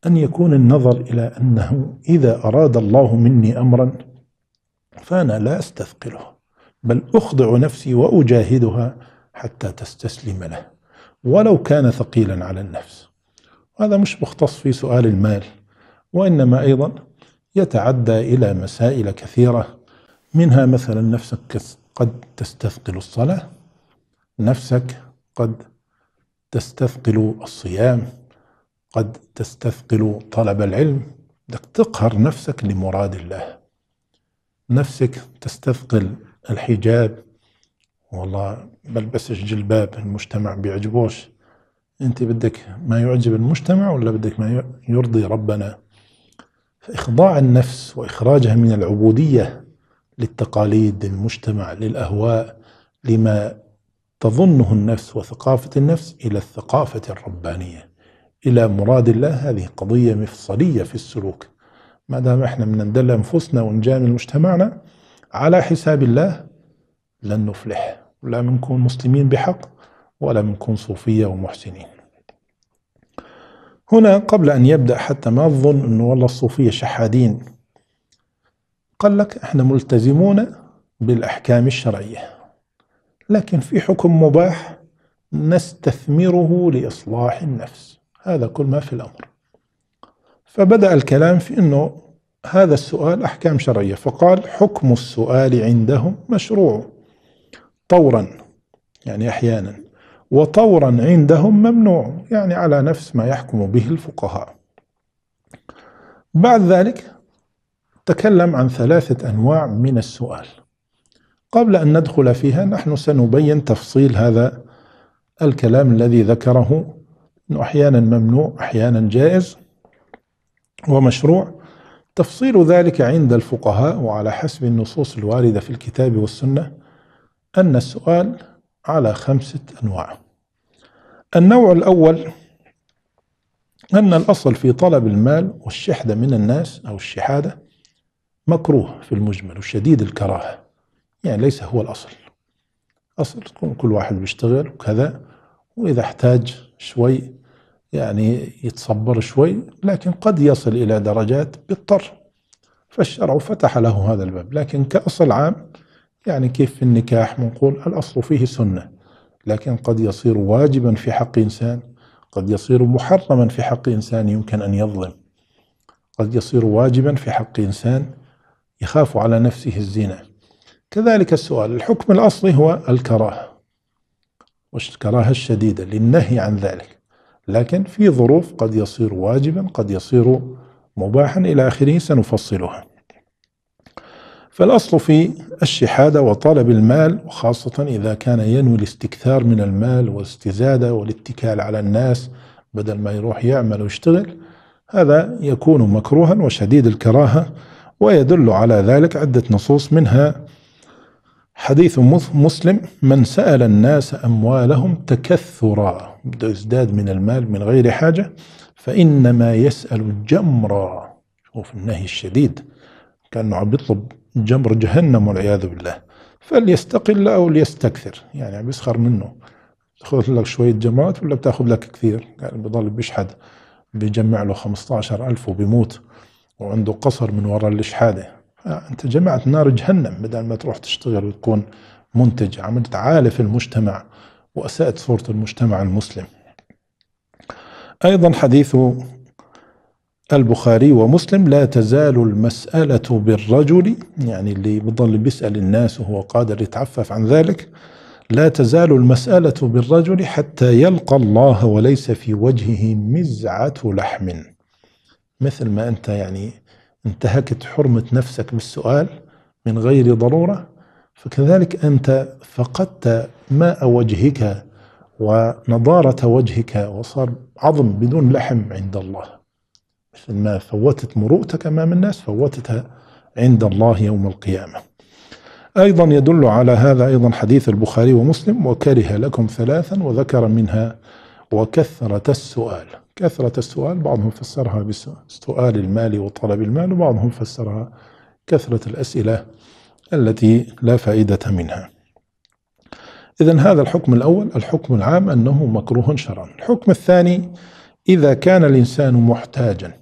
أن يكون النظر إلى أنه إذا أراد الله مني أمرا فأنا لا أستثقله بل أخضع نفسي وأجاهدها حتى تستسلم له ولو كان ثقيلا على النفس هذا مش مختص في سؤال المال وإنما أيضا يتعدى إلى مسائل كثيرة منها مثلا نفسك قد تستثقل الصلاة نفسك قد تستثقل الصيام قد تستثقل طلب العلم بدك تقهر نفسك لمراد الله نفسك تستثقل الحجاب والله بلبسش جلباب المجتمع بيعجبوش انت بدك ما يعجب المجتمع ولا بدك ما يرضي ربنا فإخضاع النفس وإخراجها من العبودية للتقاليد للمجتمع للأهواء لما تظنه النفس وثقافة النفس إلى الثقافة الربانية إلى مراد الله هذه قضية مفصلية في السلوك ما دام احنا بندلع أنفسنا ونجامل مجتمعنا على حساب الله لن نفلح لا بنكون مسلمين بحق ولا بنكون صوفية ومحسنين هنا قبل أن يبدأ حتى ما أظن أنه والله الصوفية شحادين قال لك احنا ملتزمون بالأحكام الشرعية لكن في حكم مباح نستثمره لإصلاح النفس هذا كل ما في الأمر فبدأ الكلام في أنه هذا السؤال أحكام شرعية فقال حكم السؤال عندهم مشروع طورا يعني أحيانا وطورا عندهم ممنوع يعني على نفس ما يحكم به الفقهاء بعد ذلك تكلم عن ثلاثة أنواع من السؤال قبل أن ندخل فيها نحن سنبين تفصيل هذا الكلام الذي ذكره أنه أحيانا ممنوع أحيانا جائز ومشروع تفصيل ذلك عند الفقهاء وعلى حسب النصوص الواردة في الكتاب والسنة أن السؤال على خمسة أنواع النوع الأول أن الأصل في طلب المال والشحدة من الناس أو الشحادة مكروه في المجمل وشديد الكراهة يعني ليس هو الأصل أصل كل واحد بيشتغل وكذا وإذا احتاج شوي يعني يتصبر شوي لكن قد يصل إلى درجات بيضطر فالشرع فتح له هذا الباب لكن كأصل عام يعني كيف في النكاح بنقول الأصل فيه سنة لكن قد يصير واجبا في حق إنسان قد يصير محرما في حق إنسان يمكن أن يظلم قد يصير واجبا في حق إنسان يخاف على نفسه الزنا كذلك السؤال الحكم الأصلي هو الكراهة والكراهة الشديدة للنهي عن ذلك لكن في ظروف قد يصير واجبا قد يصير مباحا إلى آخره سنفصلها فالأصل في الشحادة وطلب المال وخاصة إذا كان ينوي الاستكثار من المال والاستزادة والاتكال على الناس بدل ما يروح يعمل ويشتغل هذا يكون مكروها وشديد الكراهة ويدل على ذلك عدة نصوص منها حديث مسلم من سأل الناس أموالهم تكثرا بده يزداد من المال من غير حاجة فإنما يسأل جمرا شوف النهي الشديد كأنه عم بيطلب جمر جهنم والعياذ بالله فليستقل أو ليستكثر يعني عم يسخر منه تاخذ لك شوية جمرات ولا بتاخذ لك كثير يعني بضل بيشحد بيجمع له 15 ألف وبيموت وعنده قصر من وراء الإشحادة آه، انت جمعت نار جهنم بدل ما تروح تشتغل وتكون منتج عملت عاله في المجتمع واسأت صورة المجتمع المسلم ايضا حديث البخاري ومسلم لا تزال المسألة بالرجل يعني اللي بضل بيسأل الناس وهو قادر يتعفف عن ذلك لا تزال المسألة بالرجل حتى يلقى الله وليس في وجهه مزعة لحم مثل ما أنت يعني انتهكت حرمة نفسك بالسؤال من غير ضرورة فكذلك أنت فقدت ماء وجهك ونضارة وجهك وصار عظم بدون لحم عند الله مثل ما فوتت مروءتك أمام الناس فوتتها عند الله يوم القيامة أيضا يدل على هذا أيضا حديث البخاري ومسلم وكره لكم ثلاثا وذكر منها وكثرة السؤال كثرة السؤال بعضهم فسرها بسؤال المال وطلب المال وبعضهم فسرها كثرة الأسئلة التي لا فائدة منها إذا هذا الحكم الأول الحكم العام أنه مكروه شرعا الحكم الثاني إذا كان الإنسان محتاجا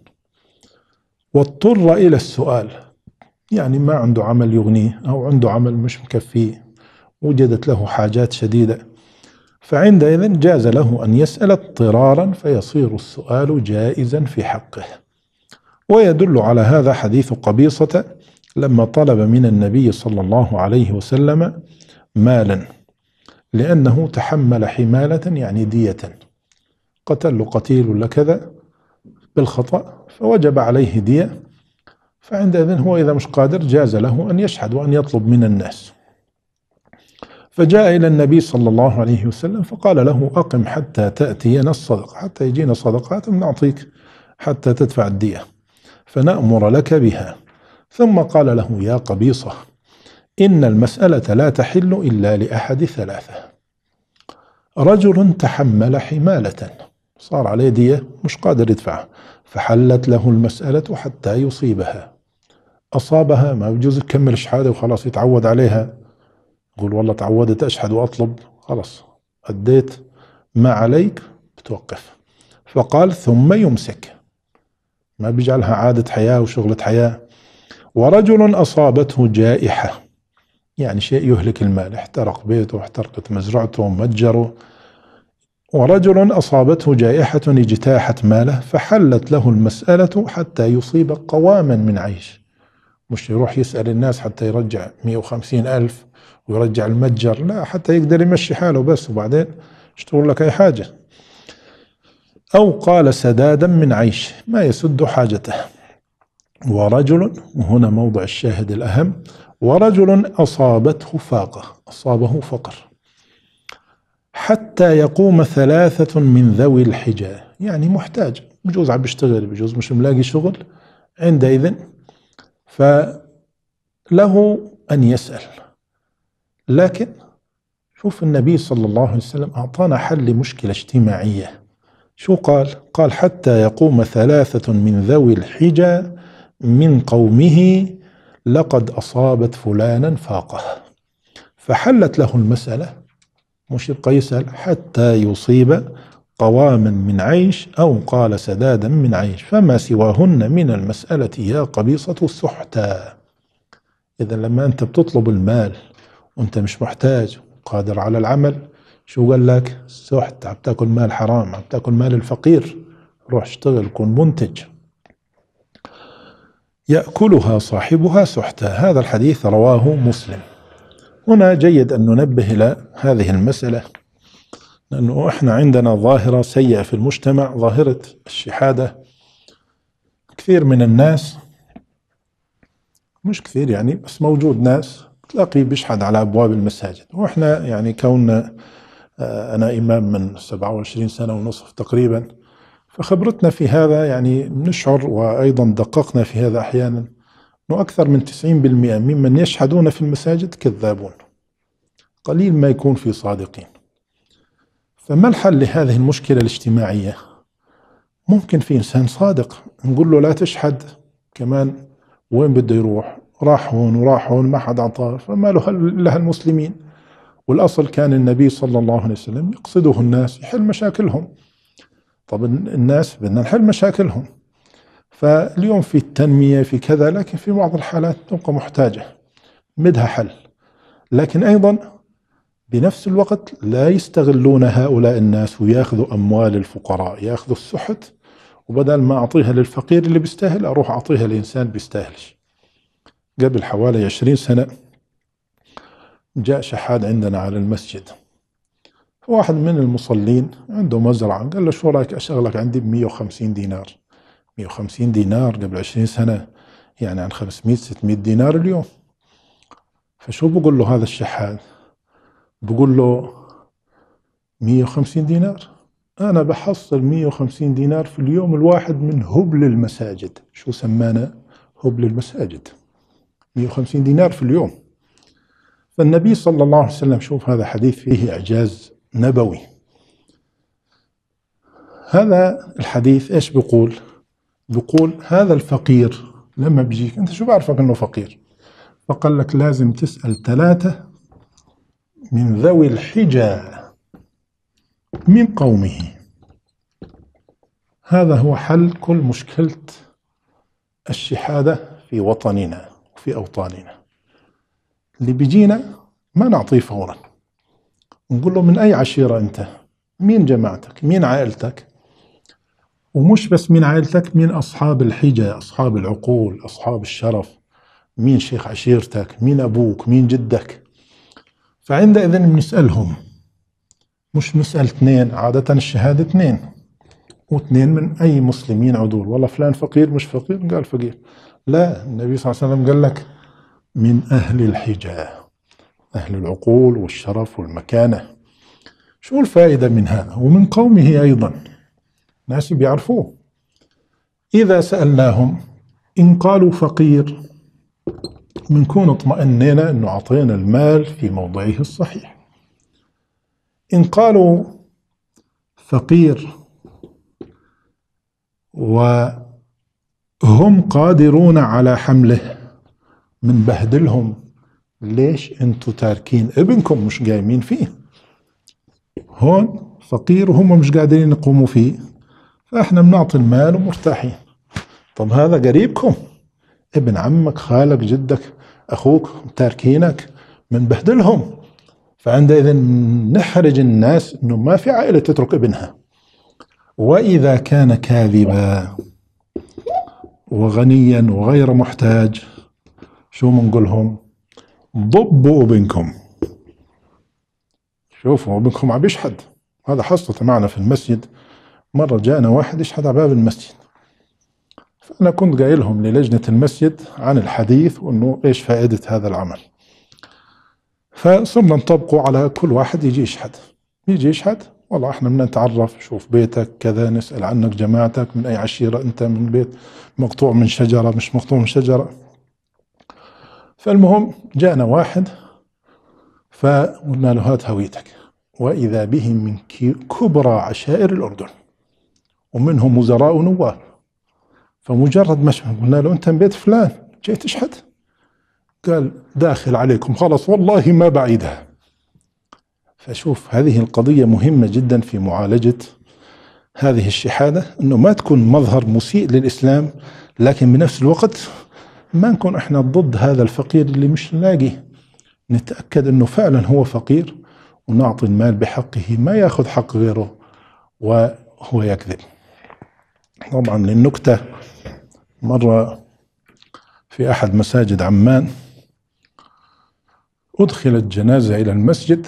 واضطر إلى السؤال يعني ما عنده عمل يغنيه أو عنده عمل مش مكفيه وجدت له حاجات شديدة فعندئذ جاز له أن يسأل اضطرارا فيصير السؤال جائزا في حقه ويدل على هذا حديث قبيصة لما طلب من النبي صلى الله عليه وسلم مالا لأنه تحمل حمالة يعني دية قتل قتيل ولا كذا بالخطأ فوجب عليه دية فعندئذ هو إذا مش قادر جاز له أن يشحد وأن يطلب من الناس فجاء إلى النبي صلى الله عليه وسلم فقال له أقم حتى تأتينا الصدقة حتى يجينا صدقات نعطيك حتى تدفع الدية فنأمر لك بها ثم قال له يا قبيصة إن المسألة لا تحل إلا لأحد ثلاثة رجل تحمل حمالة صار عليه دية مش قادر يدفعها فحلت له المسألة حتى يصيبها أصابها ما بجوز يكمل شحادة وخلاص يتعود عليها قول والله تعودت أشحد وأطلب خلاص أديت ما عليك بتوقف فقال ثم يمسك ما بيجعلها عادة حياة وشغلة حياة ورجل أصابته جائحة يعني شيء يهلك المال احترق بيته احترقت مزرعته متجره ورجل أصابته جائحة اجتاحت ماله فحلت له المسألة حتى يصيب قواما من عيش مش يروح يسأل الناس حتى يرجع 150 ألف ويرجع المتجر لا حتى يقدر يمشي حاله بس وبعدين يشتغل لك أي حاجة أو قال سدادا من عيش ما يسد حاجته ورجل وهنا موضع الشاهد الأهم ورجل أصابته فاقة أصابه فقر حتى يقوم ثلاثة من ذوي الحجة يعني محتاج بجوز عم بيشتغل بجوز مش ملاقي شغل عندئذ فله أن يسأل لكن شوف النبي صلى الله عليه وسلم أعطانا حل لمشكلة اجتماعية شو قال؟ قال حتى يقوم ثلاثة من ذوي الحجة من قومه لقد أصابت فلانا فاقه فحلت له المسألة يبقى يسأل حتى يصيب قواما من عيش أو قال سدادا من عيش فما سواهن من المسألة يا قبيصة السحتة إذا لما أنت بتطلب المال وأنت مش محتاج وقادر على العمل شو قال لك سحت عم تاكل مال حرام عم تاكل مال الفقير روح اشتغل كن منتج يأكلها صاحبها سحتا هذا الحديث رواه مسلم هنا جيد أن ننبه إلى هذه المسألة لأنه إحنا عندنا ظاهرة سيئة في المجتمع ظاهرة الشحادة كثير من الناس مش كثير يعني بس موجود ناس تلاقي بيشحد على أبواب المساجد وإحنا يعني كوننا آه، أنا إمام من 27 سنة ونصف تقريبا فخبرتنا في هذا يعني نشعر وأيضا دققنا في هذا أحيانا أنه أكثر من 90% ممن يشحدون في المساجد كذابون قليل ما يكون في صادقين فما الحل لهذه المشكلة الاجتماعية ممكن في إنسان صادق نقول له لا تشحد كمان وين بده يروح راح هون وراح هون ما حد أعطاه فما له إلا المسلمين والأصل كان النبي صلى الله عليه وسلم يقصده الناس يحل مشاكلهم طب الناس بدنا نحل مشاكلهم فاليوم في التنمية في كذا لكن في بعض الحالات تبقى محتاجة مدها حل لكن أيضا بنفس الوقت لا يستغلون هؤلاء الناس وياخذوا أموال الفقراء ياخذوا السحت وبدل ما أعطيها للفقير اللي بيستاهل أروح أعطيها لإنسان بيستاهلش قبل حوالي عشرين سنة جاء شحاد عندنا على المسجد واحد من المصلين عنده مزرعة قال له شو رايك أشغلك عندي ب 150 دينار 150 دينار قبل 20 سنة يعني عن 500 600 دينار اليوم فشو بقول له هذا الشحاذ بقول له 150 دينار أنا بحصل 150 دينار في اليوم الواحد من هبل المساجد شو سمانا هبل المساجد 150 دينار في اليوم فالنبي صلى الله عليه وسلم شوف هذا حديث فيه إعجاز نبوي هذا الحديث إيش بيقول بيقول هذا الفقير لما بيجيك أنت شو بعرفك أنه فقير فقال لك لازم تسأل ثلاثة من ذوي الحجى من قومه هذا هو حل كل مشكلة الشحادة في وطننا وفي أوطاننا اللي بيجينا ما نعطيه فورا نقول له من أي عشيرة أنت مين جماعتك مين عائلتك ومش بس من عائلتك من أصحاب الحجة أصحاب العقول أصحاب الشرف مين شيخ عشيرتك مين أبوك مين جدك فعندئذ بنسألهم مش نسأل اثنين عادة الشهادة اثنين واثنين من أي مسلمين عدول والله فلان فقير مش فقير قال فقير لا النبي صلى الله عليه وسلم قال لك من أهل الحجة أهل العقول والشرف والمكانة شو الفائدة من هذا ومن قومه أيضا ناس بيعرفوه إذا سألناهم إن قالوا فقير بنكون اطمأنينا أنه أعطينا المال في موضعه الصحيح إن قالوا فقير وهم قادرون على حمله من بهدلهم ليش انتوا تاركين ابنكم مش قايمين فيه هون فقير وهم مش قادرين يقوموا فيه فاحنا بنعطي المال ومرتاحين طب هذا قريبكم ابن عمك خالك جدك أخوك تاركينك منبهدلهم فعندئذ نحرج الناس أنه ما في عائلة تترك ابنها وإذا كان كاذبا وغنيا وغير محتاج شو منقولهم ضبوا ابنكم شوفوا ابنكم عم يشحد هذا حصلت معنا في المسجد مرة جاءنا واحد يشحد على باب المسجد فأنا كنت قايلهم للجنة المسجد عن الحديث وأنه إيش فائدة هذا العمل فصرنا نطبقه على كل واحد يجي يشحد يجي يشحد والله احنا بدنا نتعرف شوف بيتك كذا نسأل عنك جماعتك من أي عشيرة أنت من بيت مقطوع من شجرة مش مقطوع من شجرة فالمهم جاءنا واحد فقلنا له هات هويتك وإذا بهم من كبرى عشائر الأردن ومنهم وزراء ونواب فمجرد ما قلنا له انت من بيت فلان جاي تشحت قال داخل عليكم خلص والله ما بعيدها فشوف هذه القضية مهمة جدا في معالجة هذه الشحادة أنه ما تكون مظهر مسيء للإسلام لكن بنفس الوقت ما نكون إحنا ضد هذا الفقير اللي مش نلاقي نتأكد أنه فعلا هو فقير ونعطي المال بحقه ما يأخذ حق غيره وهو يكذب طبعا للنكتة مرة في أحد مساجد عمان أدخلت جنازة إلى المسجد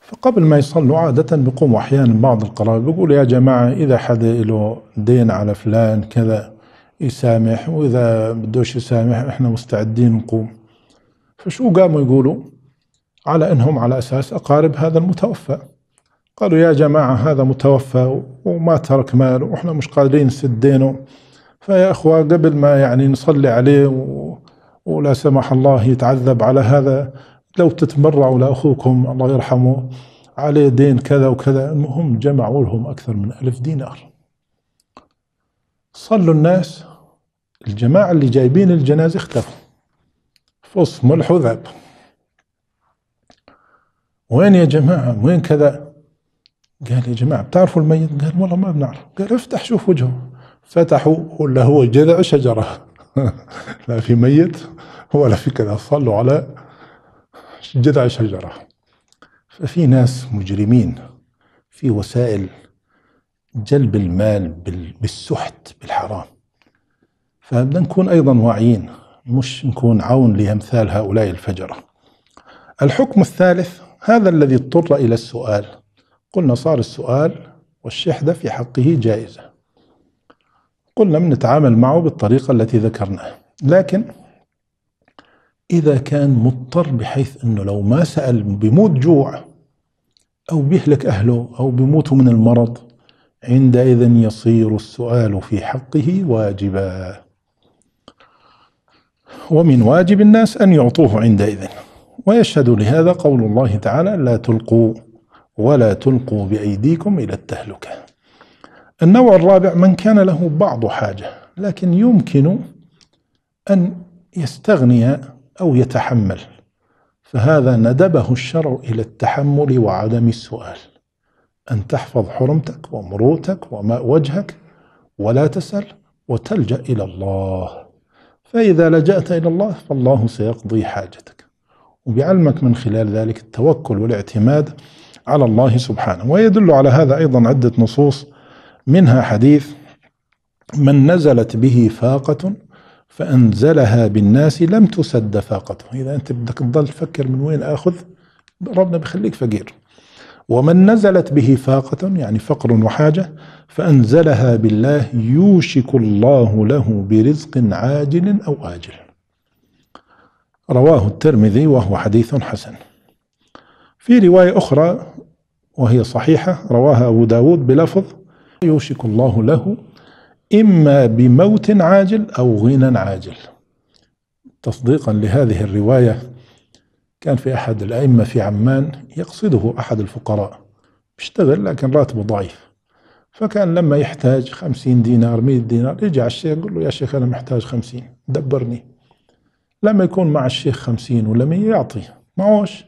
فقبل ما يصلوا عادة بيقوموا أحيانا بعض القرار بيقولوا يا جماعة إذا حدا له دين على فلان كذا يسامح وإذا بدوش يسامح إحنا مستعدين نقوم فشو قاموا يقولوا على أنهم على أساس أقارب هذا المتوفى قالوا يا جماعة هذا متوفى وما ترك مال وإحنا مش قادرين نسد دينه فيا إخوة قبل ما يعني نصلي عليه و... ولا سمح الله يتعذب على هذا لو تتبرعوا لأخوكم الله يرحمه عليه دين كذا وكذا المهم جمعوا لهم أكثر من ألف دينار صلوا الناس الجماعة اللي جايبين الجنازة اختفوا فص ملح وذاب وين يا جماعة وين كذا قال يا جماعة بتعرفوا الميت قال والله ما بنعرف قال افتح شوف وجهه فتحوا ولا هو جذع شجرة (laughs) لا في ميت ولا في كذا صلوا على جذع شجرة ففي ناس مجرمين في وسائل جلب المال بالسحت بالحرام فبدنا نكون أيضا واعيين مش نكون عون لأمثال هؤلاء الفجرة الحكم الثالث هذا الذي اضطر إلى السؤال قلنا صار السؤال والشحذة في حقه جائزة قلنا بنتعامل نتعامل معه بالطريقة التي ذكرناها لكن إذا كان مضطر بحيث أنه لو ما سأل بموت جوع أو بيهلك أهله أو بيموتوا من المرض عندئذ يصير السؤال في حقه واجبا ومن واجب الناس أن يعطوه عندئذ ويشهد لهذا قول الله تعالى لا تلقوا ولا تلقوا بأيديكم إلى التهلكة النوع الرابع من كان له بعض حاجة لكن يمكن أن يستغني أو يتحمل فهذا ندبه الشرع إلى التحمل وعدم السؤال أن تحفظ حرمتك ومروتك وماء وجهك ولا تسأل وتلجأ إلى الله فإذا لجأت إلى الله فالله سيقضي حاجتك وبعلمك من خلال ذلك التوكل والاعتماد على الله سبحانه ويدل على هذا أيضا عدة نصوص منها حديث من نزلت به فاقة فأنزلها بالناس لم تسد فاقته إذا أنت بدك تضل تفكر من وين أخذ ربنا بخليك فقير ومن نزلت به فاقة يعني فقر وحاجة فأنزلها بالله يوشك الله له برزق عاجل أو آجل رواه الترمذي وهو حديث حسن في رواية أخرى وهي صحيحة رواها أبو داود بلفظ يوشك الله له إما بموت عاجل أو غنى عاجل تصديقا لهذه الرواية كان في أحد الأئمة في عمان يقصده أحد الفقراء بيشتغل لكن راتبه ضعيف فكان لما يحتاج خمسين دينار مئة دينار يجي الشيخ يقول له يا شيخ أنا محتاج خمسين دبرني لما يكون مع الشيخ خمسين ولا مية يعطي معوش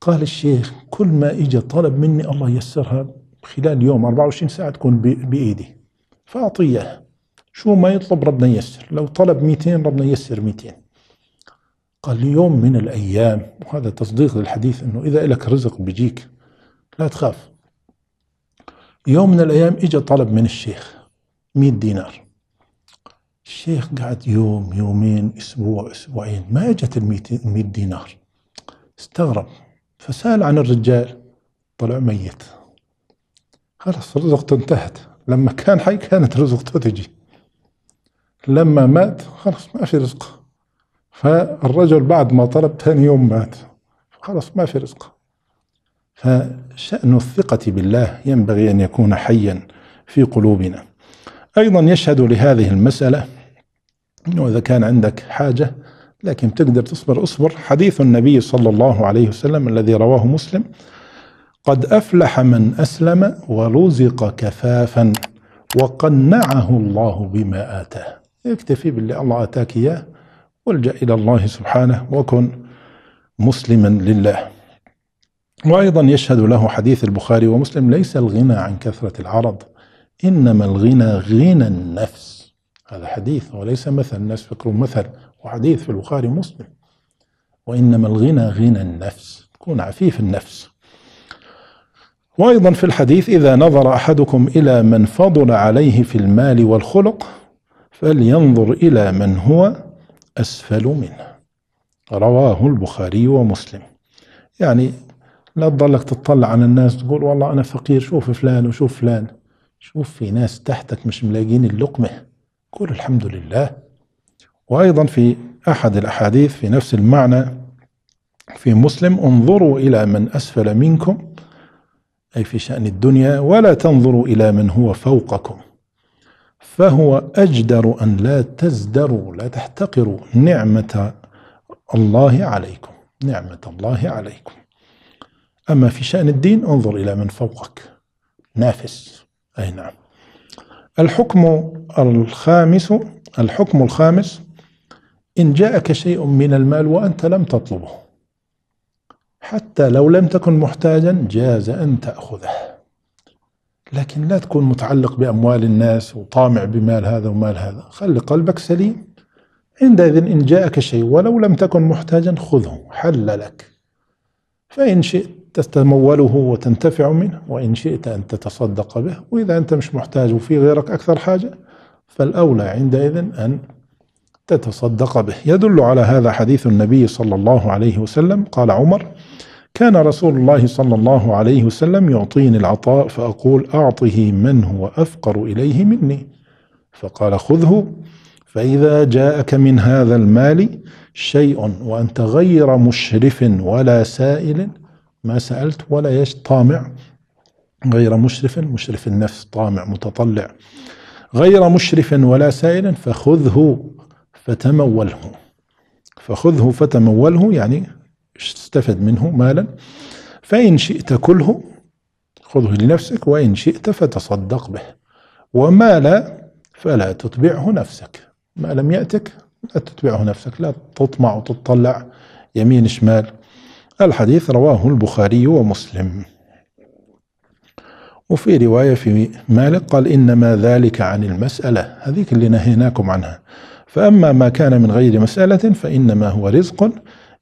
قال الشيخ كل ما إجا طلب مني الله يسرها خلال يوم 24 ساعة تكون بإيدي فأعطيه شو ما يطلب ربنا ييسر لو طلب 200 ربنا ييسر 200 قال لي يوم من الأيام وهذا تصديق للحديث أنه إذا لك رزق بيجيك لا تخاف يوم من الأيام إجا طلب من الشيخ 100 دينار الشيخ قعد يوم يومين أسبوع أسبوعين ما إجت ال 100 دينار استغرب فسأل عن الرجال طلع ميت خلاص رزقته انتهت لما كان حي كانت رزقته تجي لما مات خلاص ما في رزق فالرجل بعد ما طلب ثاني يوم مات خلاص ما في رزق فشأن الثقة بالله ينبغي أن يكون حيا في قلوبنا أيضا يشهد لهذه المسألة أنه إذا كان عندك حاجة لكن تقدر تصبر اصبر حديث النبي صلى الله عليه وسلم الذي رواه مسلم قد أفلح من أسلم ورزق كفافا وقنعه الله بما آتاه اكتفي باللي الله آتاك إياه والجأ إلى الله سبحانه وكن مسلما لله وأيضا يشهد له حديث البخاري ومسلم ليس الغنى عن كثرة العرض إنما الغنى غنى النفس هذا حديث وليس مثل الناس فكروا مثل وحديث في البخاري ومسلم وإنما الغنى غنى النفس تكون عفيف النفس وايضا في الحديث اذا نظر احدكم الى من فضل عليه في المال والخلق فلينظر الى من هو اسفل منه رواه البخاري ومسلم يعني لا تضلك تطلع على الناس تقول والله انا فقير شوف فلان وشوف فلان شوف في ناس تحتك مش ملاقين اللقمه قول الحمد لله وايضا في احد الاحاديث في نفس المعنى في مسلم انظروا الى من اسفل منكم أي في شأن الدنيا ولا تنظروا إلى من هو فوقكم فهو أجدر أن لا تزدروا لا تحتقروا نعمة الله عليكم نعمة الله عليكم أما في شأن الدين انظر إلى من فوقك نافس أي نعم الحكم الخامس الحكم الخامس إن جاءك شيء من المال وأنت لم تطلبه حتى لو لم تكن محتاجا جاز أن تأخذه لكن لا تكون متعلق بأموال الناس وطامع بمال هذا ومال هذا خلي قلبك سليم عندئذ إن جاءك شيء ولو لم تكن محتاجا خذه حل لك فإن شئت تتموله وتنتفع منه وإن شئت أن تتصدق به وإذا أنت مش محتاج وفي غيرك أكثر حاجة فالأولى عندئذ أن تتصدق به يدل على هذا حديث النبي صلى الله عليه وسلم قال عمر كان رسول الله صلى الله عليه وسلم يعطيني العطاء فأقول أعطه من هو أفقر إليه مني فقال خذه فإذا جاءك من هذا المال شيء وأنت غير مشرف ولا سائل ما سألت ولا طامع غير مشرف مشرف النفس طامع متطلع غير مشرف ولا سائل فخذه فتموله فخذه فتموله يعني استفد منه مالا فإن شئت كله خذه لنفسك وإن شئت فتصدق به وما لا فلا تتبعه نفسك ما لم يأتك لا تتبعه نفسك لا تطمع وتطلع يمين شمال الحديث رواه البخاري ومسلم وفي رواية في مالك قال إنما ذلك عن المسألة هذيك اللي نهيناكم عنها فأما ما كان من غير مسألة فإنما هو رزق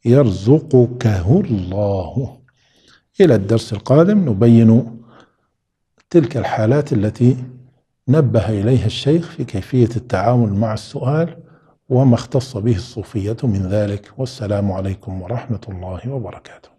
يرزقكه الله إلى الدرس القادم نبين تلك الحالات التي نبه إليها الشيخ في كيفية التعامل مع السؤال وما اختص به الصوفية من ذلك والسلام عليكم ورحمة الله وبركاته